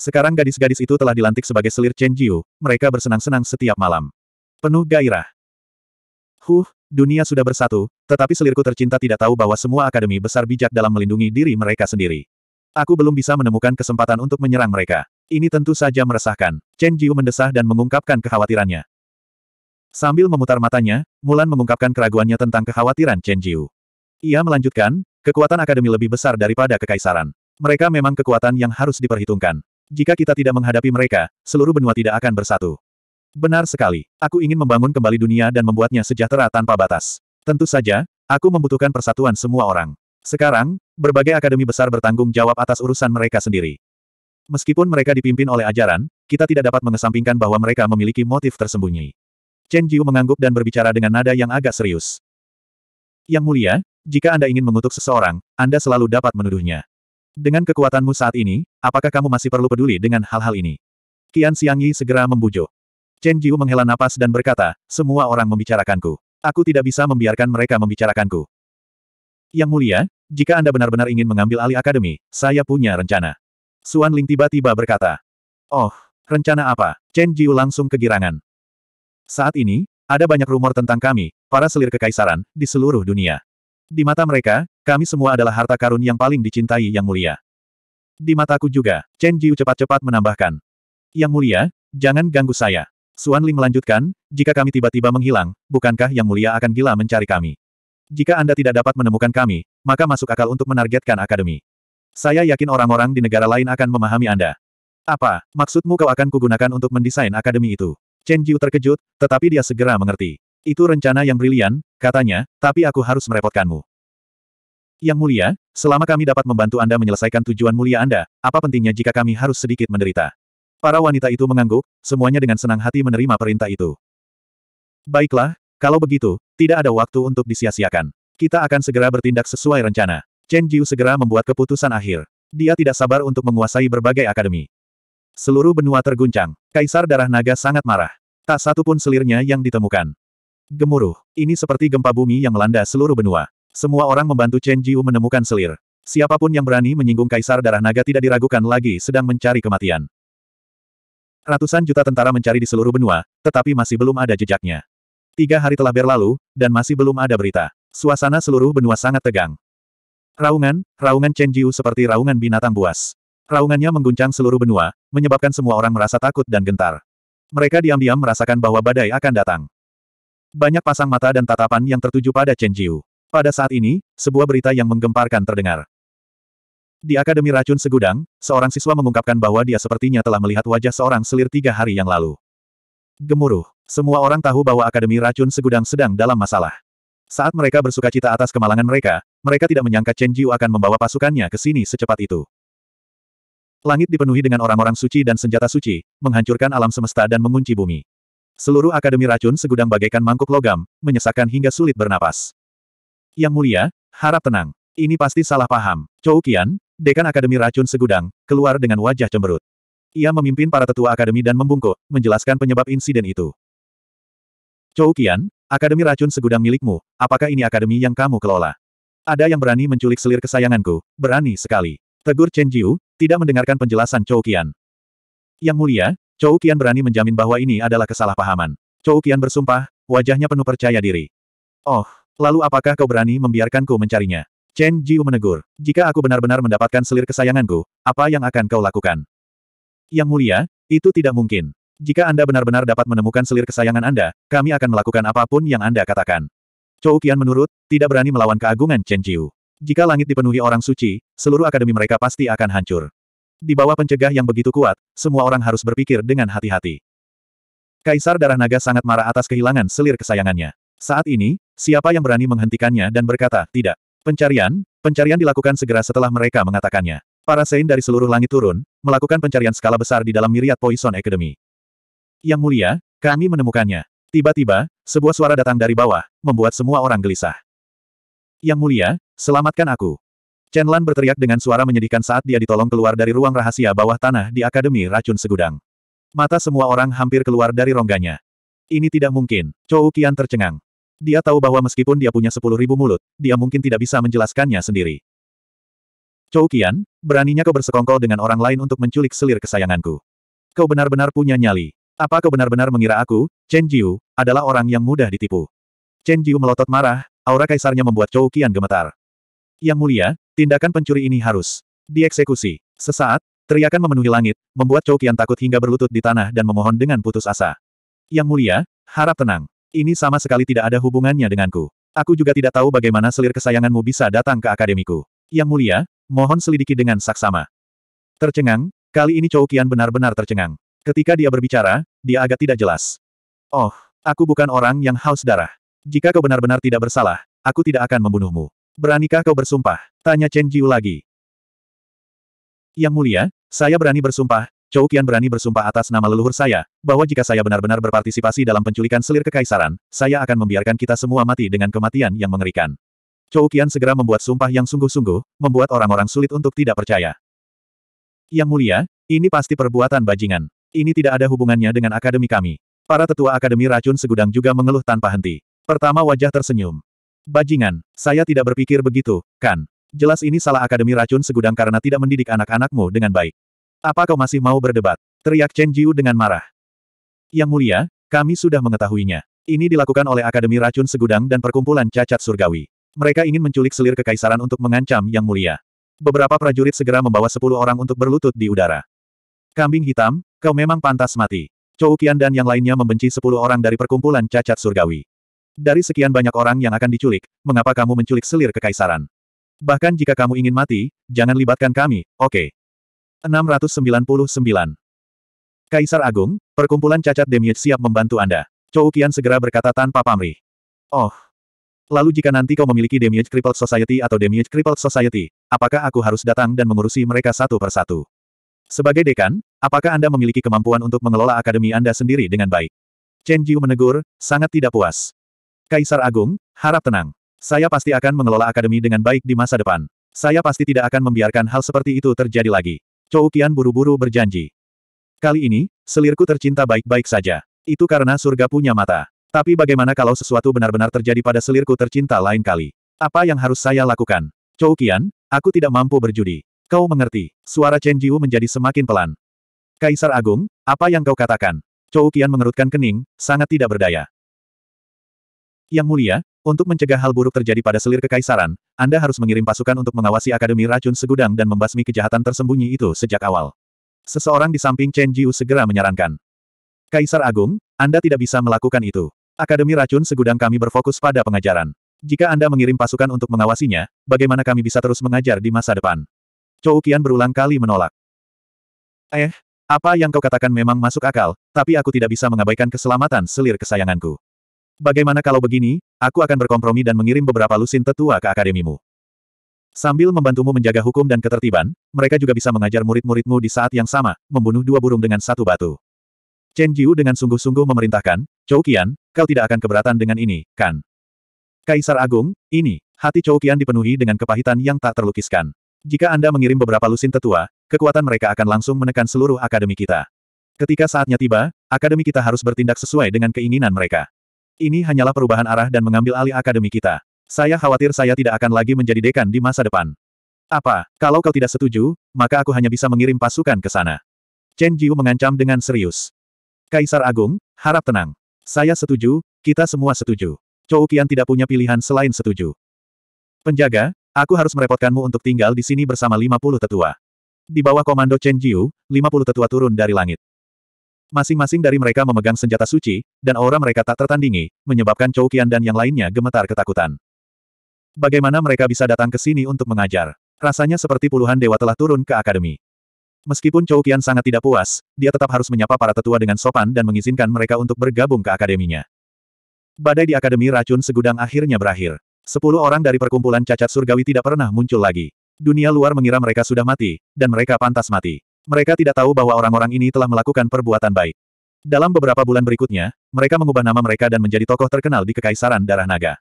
Sekarang gadis-gadis itu telah dilantik sebagai selir Chen Jiu, mereka bersenang-senang setiap malam. Penuh gairah. Huh, dunia sudah bersatu, tetapi selirku tercinta tidak tahu bahwa semua akademi besar bijak dalam melindungi diri mereka sendiri. Aku belum bisa menemukan kesempatan untuk menyerang mereka. Ini tentu saja meresahkan. Chen Jiu mendesah dan mengungkapkan kekhawatirannya. Sambil memutar matanya, Mulan mengungkapkan keraguannya tentang kekhawatiran Chen Jiu. Ia melanjutkan, kekuatan akademi lebih besar daripada kekaisaran. Mereka memang kekuatan yang harus diperhitungkan. Jika kita tidak menghadapi mereka, seluruh benua tidak akan bersatu. Benar sekali. Aku ingin membangun kembali dunia dan membuatnya sejahtera tanpa batas. Tentu saja, aku membutuhkan persatuan semua orang. Sekarang, berbagai akademi besar bertanggung jawab atas urusan mereka sendiri. Meskipun mereka dipimpin oleh ajaran, kita tidak dapat mengesampingkan bahwa mereka memiliki motif tersembunyi. Chen Jiu mengangguk dan berbicara dengan nada yang agak serius. Yang mulia, jika Anda ingin mengutuk seseorang, Anda selalu dapat menuduhnya. Dengan kekuatanmu saat ini, apakah kamu masih perlu peduli dengan hal-hal ini? Qian Yi segera membujuk. Chen Jiu menghela napas dan berkata, semua orang membicarakanku. Aku tidak bisa membiarkan mereka membicarakanku. Yang mulia, jika Anda benar-benar ingin mengambil alih akademi, saya punya rencana. Suan Ling tiba-tiba berkata. Oh, rencana apa? Chen Jiu langsung kegirangan. Saat ini, ada banyak rumor tentang kami, para selir kekaisaran, di seluruh dunia. Di mata mereka, kami semua adalah harta karun yang paling dicintai Yang Mulia. Di mataku juga, Chen Jiu cepat-cepat menambahkan. Yang Mulia, jangan ganggu saya. Suan Ling melanjutkan, jika kami tiba-tiba menghilang, bukankah Yang Mulia akan gila mencari kami? Jika Anda tidak dapat menemukan kami, maka masuk akal untuk menargetkan akademi. Saya yakin orang-orang di negara lain akan memahami Anda. Apa, maksudmu kau akan kugunakan untuk mendesain akademi itu? Chen Jiu terkejut, tetapi dia segera mengerti. Itu rencana yang brilian, katanya, tapi aku harus merepotkanmu. Yang mulia, selama kami dapat membantu Anda menyelesaikan tujuan mulia Anda, apa pentingnya jika kami harus sedikit menderita? Para wanita itu mengangguk, semuanya dengan senang hati menerima perintah itu. Baiklah, kalau begitu, tidak ada waktu untuk disia-siakan. Kita akan segera bertindak sesuai rencana. Chen Jiu segera membuat keputusan akhir. Dia tidak sabar untuk menguasai berbagai akademi. Seluruh benua terguncang. Kaisar Darah Naga sangat marah. Tak satu pun selirnya yang ditemukan. Gemuruh. Ini seperti gempa bumi yang melanda seluruh benua. Semua orang membantu Chen Jiu menemukan selir. Siapapun yang berani menyinggung Kaisar Darah Naga tidak diragukan lagi sedang mencari kematian. Ratusan juta tentara mencari di seluruh benua, tetapi masih belum ada jejaknya. Tiga hari telah berlalu, dan masih belum ada berita. Suasana seluruh benua sangat tegang. Raungan, raungan Chen Jiu seperti raungan binatang buas. Raungannya mengguncang seluruh benua, menyebabkan semua orang merasa takut dan gentar. Mereka diam-diam merasakan bahwa badai akan datang. Banyak pasang mata dan tatapan yang tertuju pada Chen Jiu. Pada saat ini, sebuah berita yang menggemparkan terdengar. Di Akademi Racun Segudang, seorang siswa mengungkapkan bahwa dia sepertinya telah melihat wajah seorang selir tiga hari yang lalu. Gemuruh. Semua orang tahu bahwa Akademi Racun Segudang sedang dalam masalah. Saat mereka bersuka cita atas kemalangan mereka, mereka tidak menyangka Chen Jiu akan membawa pasukannya ke sini secepat itu. Langit dipenuhi dengan orang-orang suci dan senjata suci, menghancurkan alam semesta dan mengunci bumi. Seluruh akademi racun segudang bagaikan mangkuk logam, menyesakkan hingga sulit bernapas. Yang mulia, harap tenang. Ini pasti salah paham. Chou Qian, dekan akademi racun segudang, keluar dengan wajah cemberut. Ia memimpin para tetua akademi dan membungkuk, menjelaskan penyebab insiden itu. Chou Qian, akademi racun segudang milikmu, apakah ini akademi yang kamu kelola? Ada yang berani menculik selir kesayanganku, berani sekali. Tegur Chen Jiu, tidak mendengarkan penjelasan Chou Qian. Yang mulia, Chou Qian berani menjamin bahwa ini adalah kesalahpahaman. Chou Qian bersumpah, wajahnya penuh percaya diri. Oh, lalu apakah kau berani membiarkanku mencarinya? Chen Jiu menegur, jika aku benar-benar mendapatkan selir kesayanganku, apa yang akan kau lakukan? Yang mulia, itu tidak mungkin. Jika Anda benar-benar dapat menemukan selir kesayangan Anda, kami akan melakukan apapun yang Anda katakan. Chou Qian menurut, tidak berani melawan keagungan Chen Jiu. Jika langit dipenuhi orang suci, seluruh akademi mereka pasti akan hancur. Di bawah pencegah yang begitu kuat, semua orang harus berpikir dengan hati-hati. Kaisar Darah Naga sangat marah atas kehilangan selir kesayangannya. Saat ini, siapa yang berani menghentikannya dan berkata, tidak. Pencarian, pencarian dilakukan segera setelah mereka mengatakannya. Para Sein dari seluruh langit turun, melakukan pencarian skala besar di dalam Miriat Poison Academy. Yang mulia, kami menemukannya. Tiba-tiba, sebuah suara datang dari bawah, membuat semua orang gelisah. Yang mulia, selamatkan aku. Chen Lan berteriak dengan suara menyedihkan saat dia ditolong keluar dari ruang rahasia bawah tanah di Akademi Racun Segudang. Mata semua orang hampir keluar dari rongganya. Ini tidak mungkin, Chou Qian tercengang. Dia tahu bahwa meskipun dia punya sepuluh ribu mulut, dia mungkin tidak bisa menjelaskannya sendiri. Chou Qian, beraninya kau bersekongkol dengan orang lain untuk menculik selir kesayanganku. Kau benar-benar punya nyali. Apa kau benar-benar mengira aku, Chen Jiu, adalah orang yang mudah ditipu? Chen Jiu melotot marah, aura kaisarnya membuat Chou Qian gemetar. Yang mulia, tindakan pencuri ini harus dieksekusi. Sesaat, teriakan memenuhi langit, membuat Chou Qian takut hingga berlutut di tanah dan memohon dengan putus asa. Yang mulia, harap tenang. Ini sama sekali tidak ada hubungannya denganku. Aku juga tidak tahu bagaimana selir kesayanganmu bisa datang ke akademiku. Yang mulia, mohon selidiki dengan saksama. Tercengang, kali ini Chou Qian benar-benar tercengang. Ketika dia berbicara, dia agak tidak jelas. Oh, aku bukan orang yang haus darah. Jika kau benar-benar tidak bersalah, aku tidak akan membunuhmu. Beranikah kau bersumpah? Tanya Chen Jiu lagi. Yang mulia, saya berani bersumpah, Chou Qian berani bersumpah atas nama leluhur saya, bahwa jika saya benar-benar berpartisipasi dalam penculikan selir kekaisaran, saya akan membiarkan kita semua mati dengan kematian yang mengerikan. Chou Qian segera membuat sumpah yang sungguh-sungguh, membuat orang-orang sulit untuk tidak percaya. Yang mulia, ini pasti perbuatan bajingan. Ini tidak ada hubungannya dengan akademi kami. Para tetua akademi racun segudang juga mengeluh tanpa henti. Pertama wajah tersenyum. Bajingan, saya tidak berpikir begitu, kan? Jelas ini salah akademi racun segudang karena tidak mendidik anak-anakmu dengan baik. Apa kau masih mau berdebat? Teriak Chen Jiu dengan marah. Yang mulia, kami sudah mengetahuinya. Ini dilakukan oleh Akademi Racun Segudang dan Perkumpulan Cacat Surgawi. Mereka ingin menculik selir kekaisaran untuk mengancam Yang Mulia. Beberapa prajurit segera membawa sepuluh orang untuk berlutut di udara. Kambing hitam, Kau memang pantas mati. Chou Qian dan yang lainnya membenci sepuluh orang dari perkumpulan cacat surgawi. Dari sekian banyak orang yang akan diculik, mengapa kamu menculik selir kekaisaran? Bahkan jika kamu ingin mati, jangan libatkan kami, oke. Okay. 699. Kaisar Agung, perkumpulan cacat Demiet siap membantu Anda. Chou Qian segera berkata tanpa pamrih. Oh. Lalu jika nanti kau memiliki Demiet Crippled Society atau Demiet Crippled Society, apakah aku harus datang dan mengurusi mereka satu persatu? Sebagai dekan, apakah Anda memiliki kemampuan untuk mengelola akademi Anda sendiri dengan baik? Chen Jiu menegur, sangat tidak puas. Kaisar Agung, harap tenang. Saya pasti akan mengelola akademi dengan baik di masa depan. Saya pasti tidak akan membiarkan hal seperti itu terjadi lagi. Chou Qian buru-buru berjanji. Kali ini, selirku tercinta baik-baik saja. Itu karena surga punya mata. Tapi bagaimana kalau sesuatu benar-benar terjadi pada selirku tercinta lain kali? Apa yang harus saya lakukan? Chou Qian, aku tidak mampu berjudi. Kau mengerti. Suara Chen Jiu menjadi semakin pelan. Kaisar Agung, apa yang kau katakan? Chou Qian mengerutkan kening, sangat tidak berdaya. Yang mulia, untuk mencegah hal buruk terjadi pada selir kekaisaran, Anda harus mengirim pasukan untuk mengawasi Akademi Racun Segudang dan membasmi kejahatan tersembunyi itu sejak awal. Seseorang di samping Chen Jiu segera menyarankan. Kaisar Agung, Anda tidak bisa melakukan itu. Akademi Racun Segudang kami berfokus pada pengajaran. Jika Anda mengirim pasukan untuk mengawasinya, bagaimana kami bisa terus mengajar di masa depan? Chou Qian berulang kali menolak. Eh, apa yang kau katakan memang masuk akal, tapi aku tidak bisa mengabaikan keselamatan selir kesayanganku. Bagaimana kalau begini, aku akan berkompromi dan mengirim beberapa lusin tetua ke akademimu. Sambil membantumu menjaga hukum dan ketertiban, mereka juga bisa mengajar murid-muridmu di saat yang sama, membunuh dua burung dengan satu batu. Chen Jiu dengan sungguh-sungguh memerintahkan, Chou Qian, kau tidak akan keberatan dengan ini, kan? Kaisar Agung, ini, hati Chou Qian dipenuhi dengan kepahitan yang tak terlukiskan. Jika Anda mengirim beberapa lusin tetua, kekuatan mereka akan langsung menekan seluruh akademi kita. Ketika saatnya tiba, akademi kita harus bertindak sesuai dengan keinginan mereka. Ini hanyalah perubahan arah dan mengambil alih akademi kita. Saya khawatir saya tidak akan lagi menjadi dekan di masa depan. Apa, kalau kau tidak setuju, maka aku hanya bisa mengirim pasukan ke sana. Chen Jiu mengancam dengan serius. Kaisar Agung, harap tenang. Saya setuju, kita semua setuju. Chou Qian tidak punya pilihan selain setuju. Penjaga, Aku harus merepotkanmu untuk tinggal di sini bersama 50 tetua. Di bawah komando Chen Jiu, 50 tetua turun dari langit. Masing-masing dari mereka memegang senjata suci, dan aura mereka tak tertandingi, menyebabkan Chou Qian dan yang lainnya gemetar ketakutan. Bagaimana mereka bisa datang ke sini untuk mengajar? Rasanya seperti puluhan dewa telah turun ke akademi. Meskipun Chou Qian sangat tidak puas, dia tetap harus menyapa para tetua dengan sopan dan mengizinkan mereka untuk bergabung ke akademinya. Badai di Akademi Racun Segudang akhirnya berakhir. Sepuluh orang dari perkumpulan cacat surgawi tidak pernah muncul lagi. Dunia luar mengira mereka sudah mati, dan mereka pantas mati. Mereka tidak tahu bahwa orang-orang ini telah melakukan perbuatan baik. Dalam beberapa bulan berikutnya, mereka mengubah nama mereka dan menjadi tokoh terkenal di Kekaisaran Darah Naga.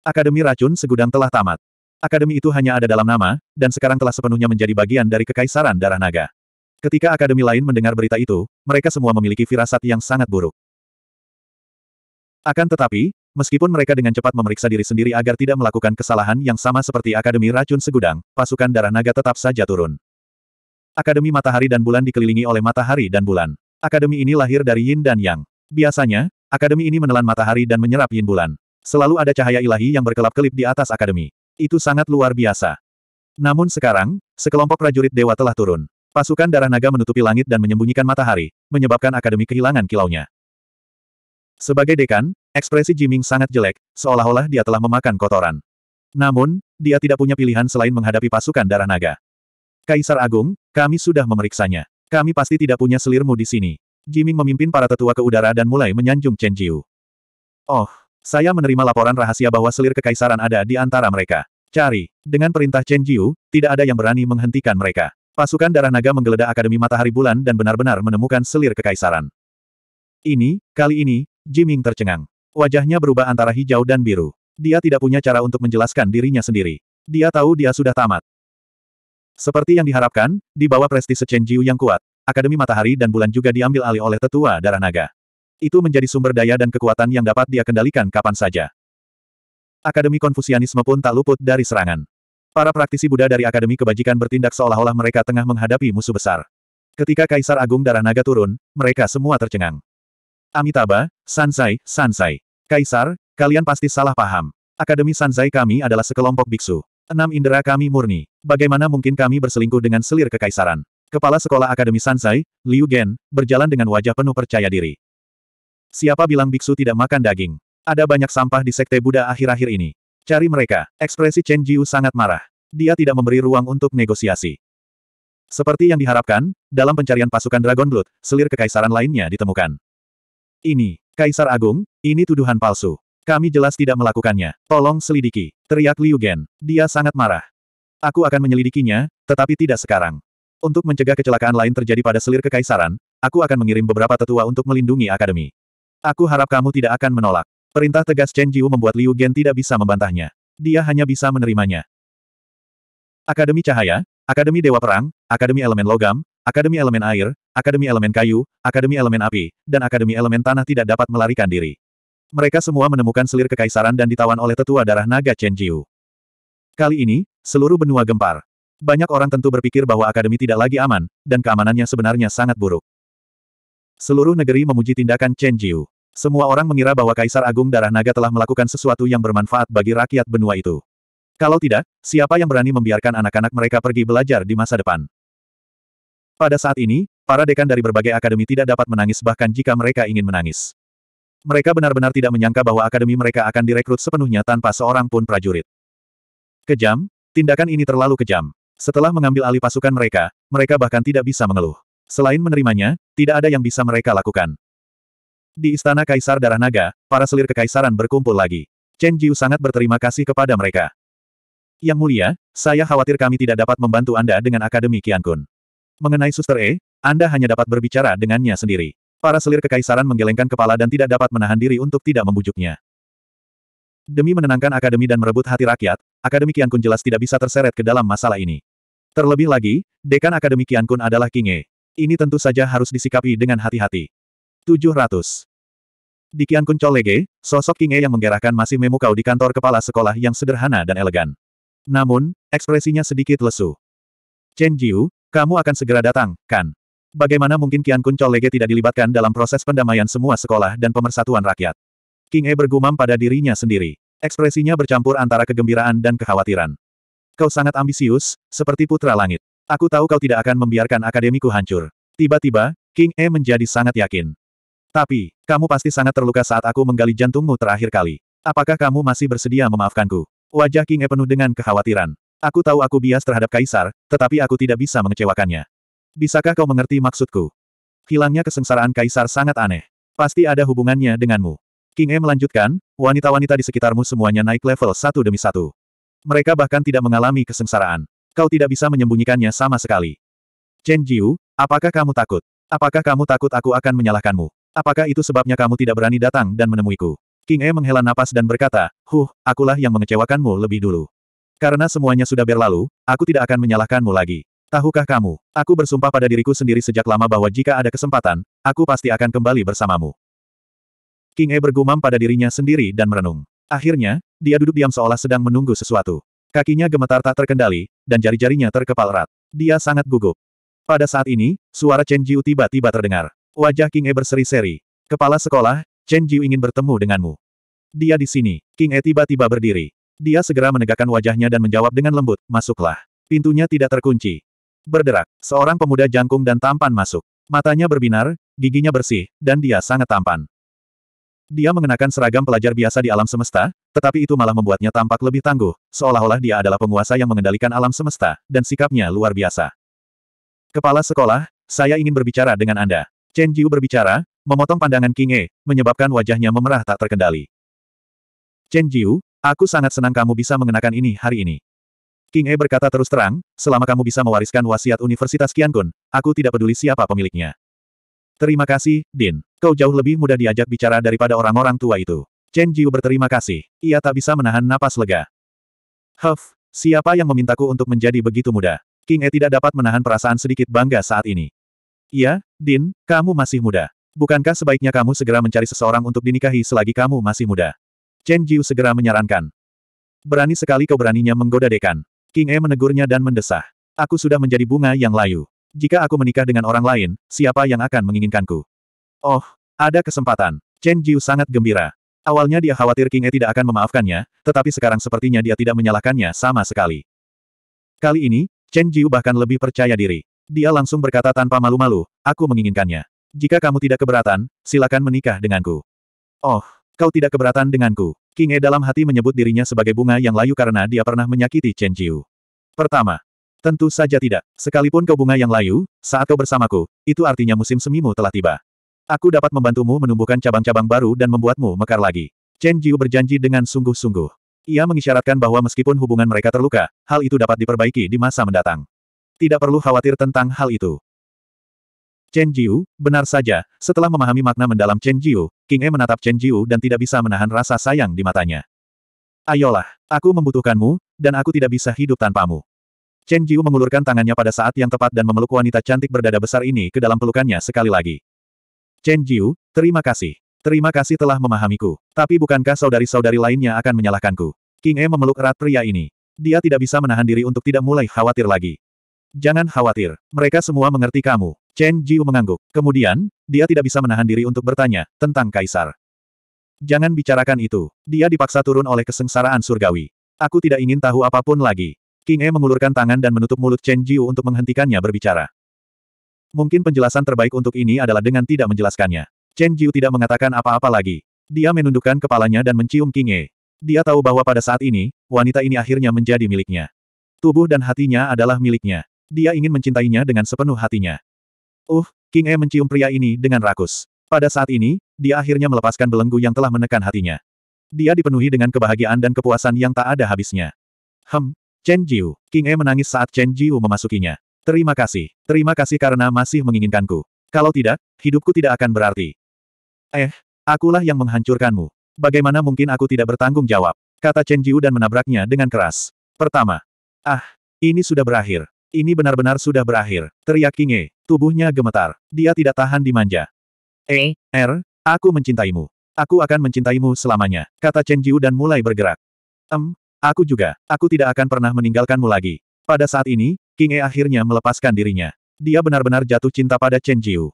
Akademi Racun Segudang telah tamat. Akademi itu hanya ada dalam nama, dan sekarang telah sepenuhnya menjadi bagian dari Kekaisaran Darah Naga. Ketika akademi lain mendengar berita itu, mereka semua memiliki firasat yang sangat buruk. Akan tetapi, Meskipun mereka dengan cepat memeriksa diri sendiri agar tidak melakukan kesalahan yang sama seperti Akademi Racun Segudang, pasukan darah naga tetap saja turun. Akademi Matahari dan Bulan dikelilingi oleh Matahari dan Bulan. Akademi ini lahir dari Yin dan Yang. Biasanya, Akademi ini menelan matahari dan menyerap Yin Bulan. Selalu ada cahaya ilahi yang berkelap-kelip di atas Akademi. Itu sangat luar biasa. Namun sekarang, sekelompok prajurit dewa telah turun. Pasukan darah naga menutupi langit dan menyembunyikan matahari, menyebabkan Akademi kehilangan kilaunya. Sebagai dekan, Ekspresi Jiming sangat jelek, seolah-olah dia telah memakan kotoran. Namun, dia tidak punya pilihan selain menghadapi pasukan darah naga. Kaisar Agung, kami sudah memeriksanya. Kami pasti tidak punya selirmu di sini. Jiming memimpin para tetua ke udara dan mulai menyanjung Chen Jiu. Oh, saya menerima laporan rahasia bahwa selir kekaisaran ada di antara mereka. Cari. Dengan perintah Chen Jiu, tidak ada yang berani menghentikan mereka. Pasukan Darah Naga menggeledah Akademi Matahari Bulan dan benar-benar menemukan selir kekaisaran. Ini, kali ini, Jiming tercengang. Wajahnya berubah antara hijau dan biru. Dia tidak punya cara untuk menjelaskan dirinya sendiri. Dia tahu dia sudah tamat. Seperti yang diharapkan, di bawah prestise Chen Jiu yang kuat, Akademi Matahari dan Bulan juga diambil alih oleh tetua darah naga. Itu menjadi sumber daya dan kekuatan yang dapat dia kendalikan kapan saja. Akademi Konfusianisme pun tak luput dari serangan. Para praktisi Buddha dari Akademi Kebajikan bertindak seolah-olah mereka tengah menghadapi musuh besar. Ketika Kaisar Agung Darah Naga turun, mereka semua tercengang. Amitabha, Sansai, Sansai. Kaisar, kalian pasti salah paham. Akademi Sanzai kami adalah sekelompok biksu. Enam indera kami murni. Bagaimana mungkin kami berselingkuh dengan selir kekaisaran? Kepala Sekolah Akademi Sanzai, Liu Gen, berjalan dengan wajah penuh percaya diri. Siapa bilang biksu tidak makan daging? Ada banyak sampah di sekte Buddha akhir-akhir ini. Cari mereka. Ekspresi Chen Jiu sangat marah. Dia tidak memberi ruang untuk negosiasi. Seperti yang diharapkan, dalam pencarian pasukan Dragon Blood, selir kekaisaran lainnya ditemukan. Ini, Kaisar Agung, ini tuduhan palsu. Kami jelas tidak melakukannya. Tolong selidiki. Teriak Liu Gen. Dia sangat marah. Aku akan menyelidikinya, tetapi tidak sekarang. Untuk mencegah kecelakaan lain terjadi pada selir kekaisaran, aku akan mengirim beberapa tetua untuk melindungi akademi. Aku harap kamu tidak akan menolak. Perintah tegas Chen Jiu membuat Liu Gen tidak bisa membantahnya. Dia hanya bisa menerimanya. Akademi Cahaya, Akademi Dewa Perang, Akademi Elemen Logam, Akademi Elemen Air, Akademi Elemen Kayu, Akademi Elemen Api, dan Akademi Elemen Tanah tidak dapat melarikan diri. Mereka semua menemukan selir kekaisaran dan ditawan oleh tetua darah naga Chen Jiu. Kali ini, seluruh benua gempar. Banyak orang tentu berpikir bahwa akademi tidak lagi aman, dan keamanannya sebenarnya sangat buruk. Seluruh negeri memuji tindakan Chen Jiu. Semua orang mengira bahwa Kaisar Agung Darah Naga telah melakukan sesuatu yang bermanfaat bagi rakyat benua itu. Kalau tidak, siapa yang berani membiarkan anak-anak mereka pergi belajar di masa depan? Pada saat ini, para dekan dari berbagai akademi tidak dapat menangis bahkan jika mereka ingin menangis. Mereka benar-benar tidak menyangka bahwa akademi mereka akan direkrut sepenuhnya tanpa seorang pun prajurit. Kejam, tindakan ini terlalu kejam. Setelah mengambil alih pasukan mereka, mereka bahkan tidak bisa mengeluh. Selain menerimanya, tidak ada yang bisa mereka lakukan. Di Istana Kaisar Darah Naga, para selir kekaisaran berkumpul lagi. Chen Jiu sangat berterima kasih kepada mereka. Yang mulia, saya khawatir kami tidak dapat membantu Anda dengan Akademi Qiankun. Mengenai Suster E, Anda hanya dapat berbicara dengannya sendiri. Para selir kekaisaran menggelengkan kepala dan tidak dapat menahan diri untuk tidak membujuknya. Demi menenangkan akademi dan merebut hati rakyat, akademi Kian Kun jelas tidak bisa terseret ke dalam masalah ini. Terlebih lagi, dekan akademi Kian Kun adalah King E. Ini tentu saja harus disikapi dengan hati-hati. 700. Di Kian Kun sosok King E yang menggerakkan masih memukau di kantor kepala sekolah yang sederhana dan elegan. Namun, ekspresinya sedikit lesu. Chen Jiu, kamu akan segera datang, kan? Bagaimana mungkin Kian Kun Lege tidak dilibatkan dalam proses pendamaian semua sekolah dan pemersatuan rakyat? King E bergumam pada dirinya sendiri. Ekspresinya bercampur antara kegembiraan dan kekhawatiran. Kau sangat ambisius, seperti putra langit. Aku tahu kau tidak akan membiarkan akademiku hancur. Tiba-tiba, King E menjadi sangat yakin. Tapi, kamu pasti sangat terluka saat aku menggali jantungmu terakhir kali. Apakah kamu masih bersedia memaafkanku? Wajah King E penuh dengan kekhawatiran. Aku tahu aku bias terhadap Kaisar, tetapi aku tidak bisa mengecewakannya. Bisakah kau mengerti maksudku? Hilangnya kesengsaraan Kaisar sangat aneh. Pasti ada hubungannya denganmu. King E melanjutkan, wanita-wanita di sekitarmu semuanya naik level satu demi satu. Mereka bahkan tidak mengalami kesengsaraan. Kau tidak bisa menyembunyikannya sama sekali. Chen Jiu, apakah kamu takut? Apakah kamu takut aku akan menyalahkanmu? Apakah itu sebabnya kamu tidak berani datang dan menemuiku? King E menghela napas dan berkata, Huh, akulah yang mengecewakanmu lebih dulu. Karena semuanya sudah berlalu, aku tidak akan menyalahkanmu lagi. Tahukah kamu, aku bersumpah pada diriku sendiri sejak lama bahwa jika ada kesempatan, aku pasti akan kembali bersamamu. King E bergumam pada dirinya sendiri dan merenung. Akhirnya, dia duduk diam seolah sedang menunggu sesuatu. Kakinya gemetar tak terkendali, dan jari-jarinya terkepal erat. Dia sangat gugup. Pada saat ini, suara Chen Jiu tiba-tiba terdengar. Wajah King E berseri-seri. Kepala sekolah, Chen Jiu ingin bertemu denganmu. Dia di sini. King E tiba-tiba berdiri. Dia segera menegakkan wajahnya dan menjawab dengan lembut, masuklah. Pintunya tidak terkunci. Berderak, seorang pemuda jangkung dan tampan masuk. Matanya berbinar, giginya bersih, dan dia sangat tampan. Dia mengenakan seragam pelajar biasa di alam semesta, tetapi itu malah membuatnya tampak lebih tangguh, seolah-olah dia adalah penguasa yang mengendalikan alam semesta, dan sikapnya luar biasa. Kepala sekolah, saya ingin berbicara dengan Anda. Chen Jiu berbicara, memotong pandangan King E, menyebabkan wajahnya memerah tak terkendali. Chen Jiu, Aku sangat senang kamu bisa mengenakan ini hari ini. King E berkata terus terang, selama kamu bisa mewariskan wasiat Universitas Kun, aku tidak peduli siapa pemiliknya. Terima kasih, Din. Kau jauh lebih mudah diajak bicara daripada orang-orang tua itu. Chen Jiu berterima kasih. Ia tak bisa menahan napas lega. Huff, siapa yang memintaku untuk menjadi begitu muda? King E tidak dapat menahan perasaan sedikit bangga saat ini. Iya, Din, kamu masih muda. Bukankah sebaiknya kamu segera mencari seseorang untuk dinikahi selagi kamu masih muda? Chen Jiu segera menyarankan. Berani sekali kau beraninya menggoda dekan. King E menegurnya dan mendesah. Aku sudah menjadi bunga yang layu. Jika aku menikah dengan orang lain, siapa yang akan menginginkanku? Oh, ada kesempatan. Chen Jiu sangat gembira. Awalnya dia khawatir King E tidak akan memaafkannya, tetapi sekarang sepertinya dia tidak menyalahkannya sama sekali. Kali ini, Chen Jiu bahkan lebih percaya diri. Dia langsung berkata tanpa malu-malu, aku menginginkannya. Jika kamu tidak keberatan, silakan menikah denganku. Oh, Kau tidak keberatan denganku. King E dalam hati menyebut dirinya sebagai bunga yang layu karena dia pernah menyakiti Chen Jiu. Pertama, tentu saja tidak. Sekalipun kau bunga yang layu, saat kau bersamaku, itu artinya musim semimu telah tiba. Aku dapat membantumu menumbuhkan cabang-cabang baru dan membuatmu mekar lagi. Chen Jiu berjanji dengan sungguh-sungguh. Ia mengisyaratkan bahwa meskipun hubungan mereka terluka, hal itu dapat diperbaiki di masa mendatang. Tidak perlu khawatir tentang hal itu. Chen Jiu, benar saja, setelah memahami makna mendalam Chen Jiu, King E menatap Chen Jiu dan tidak bisa menahan rasa sayang di matanya. Ayolah, aku membutuhkanmu, dan aku tidak bisa hidup tanpamu. Chen Jiu mengulurkan tangannya pada saat yang tepat dan memeluk wanita cantik berdada besar ini ke dalam pelukannya sekali lagi. Chen Jiu, terima kasih. Terima kasih telah memahamiku. Tapi bukankah saudari-saudari lainnya akan menyalahkanku? King E memeluk erat pria ini. Dia tidak bisa menahan diri untuk tidak mulai khawatir lagi. Jangan khawatir, mereka semua mengerti kamu. Chen Jiu mengangguk. Kemudian, dia tidak bisa menahan diri untuk bertanya, tentang Kaisar. Jangan bicarakan itu. Dia dipaksa turun oleh kesengsaraan surgawi. Aku tidak ingin tahu apapun lagi. King E mengulurkan tangan dan menutup mulut Chen Jiu untuk menghentikannya berbicara. Mungkin penjelasan terbaik untuk ini adalah dengan tidak menjelaskannya. Chen Jiu tidak mengatakan apa-apa lagi. Dia menundukkan kepalanya dan mencium King E. Dia tahu bahwa pada saat ini, wanita ini akhirnya menjadi miliknya. Tubuh dan hatinya adalah miliknya. Dia ingin mencintainya dengan sepenuh hatinya. Uh, King E mencium pria ini dengan rakus. Pada saat ini, dia akhirnya melepaskan belenggu yang telah menekan hatinya. Dia dipenuhi dengan kebahagiaan dan kepuasan yang tak ada habisnya. Hem, Chen Jiu. King E menangis saat Chen Jiu memasukinya. Terima kasih. Terima kasih karena masih menginginkanku. Kalau tidak, hidupku tidak akan berarti. Eh, akulah yang menghancurkanmu. Bagaimana mungkin aku tidak bertanggung jawab? Kata Chen Jiu dan menabraknya dengan keras. Pertama. Ah, ini sudah berakhir. Ini benar-benar sudah berakhir, teriak Kinge. Tubuhnya gemetar. Dia tidak tahan dimanja. Eh, Er, aku mencintaimu. Aku akan mencintaimu selamanya, kata Chen Jiu dan mulai bergerak. Em, aku juga, aku tidak akan pernah meninggalkanmu lagi. Pada saat ini, King E akhirnya melepaskan dirinya. Dia benar-benar jatuh cinta pada Chen Jiu.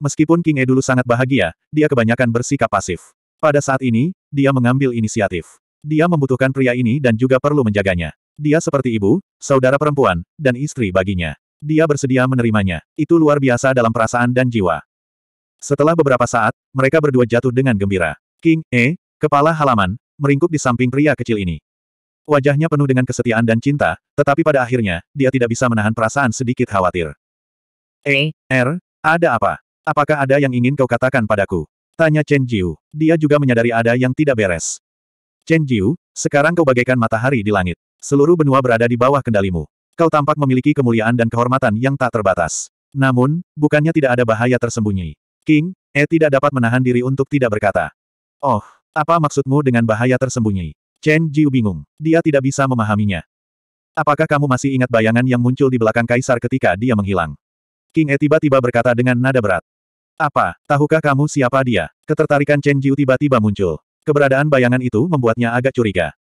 Meskipun King E dulu sangat bahagia, dia kebanyakan bersikap pasif. Pada saat ini, dia mengambil inisiatif. Dia membutuhkan pria ini dan juga perlu menjaganya. Dia seperti ibu, saudara perempuan, dan istri baginya. Dia bersedia menerimanya. Itu luar biasa dalam perasaan dan jiwa. Setelah beberapa saat, mereka berdua jatuh dengan gembira. King, E, kepala halaman, meringkuk di samping pria kecil ini. Wajahnya penuh dengan kesetiaan dan cinta, tetapi pada akhirnya, dia tidak bisa menahan perasaan sedikit khawatir. E, eh, R, er, ada apa? Apakah ada yang ingin kau katakan padaku? Tanya Chen Jiu. Dia juga menyadari ada yang tidak beres. Chen Jiu, sekarang kau bagaikan matahari di langit. Seluruh benua berada di bawah kendalimu. Kau tampak memiliki kemuliaan dan kehormatan yang tak terbatas. Namun, bukannya tidak ada bahaya tersembunyi. King, E tidak dapat menahan diri untuk tidak berkata. Oh, apa maksudmu dengan bahaya tersembunyi? Chen Jiu bingung. Dia tidak bisa memahaminya. Apakah kamu masih ingat bayangan yang muncul di belakang kaisar ketika dia menghilang? King E tiba-tiba berkata dengan nada berat. Apa, tahukah kamu siapa dia? Ketertarikan Chen Jiu tiba-tiba muncul. Keberadaan bayangan itu membuatnya agak curiga.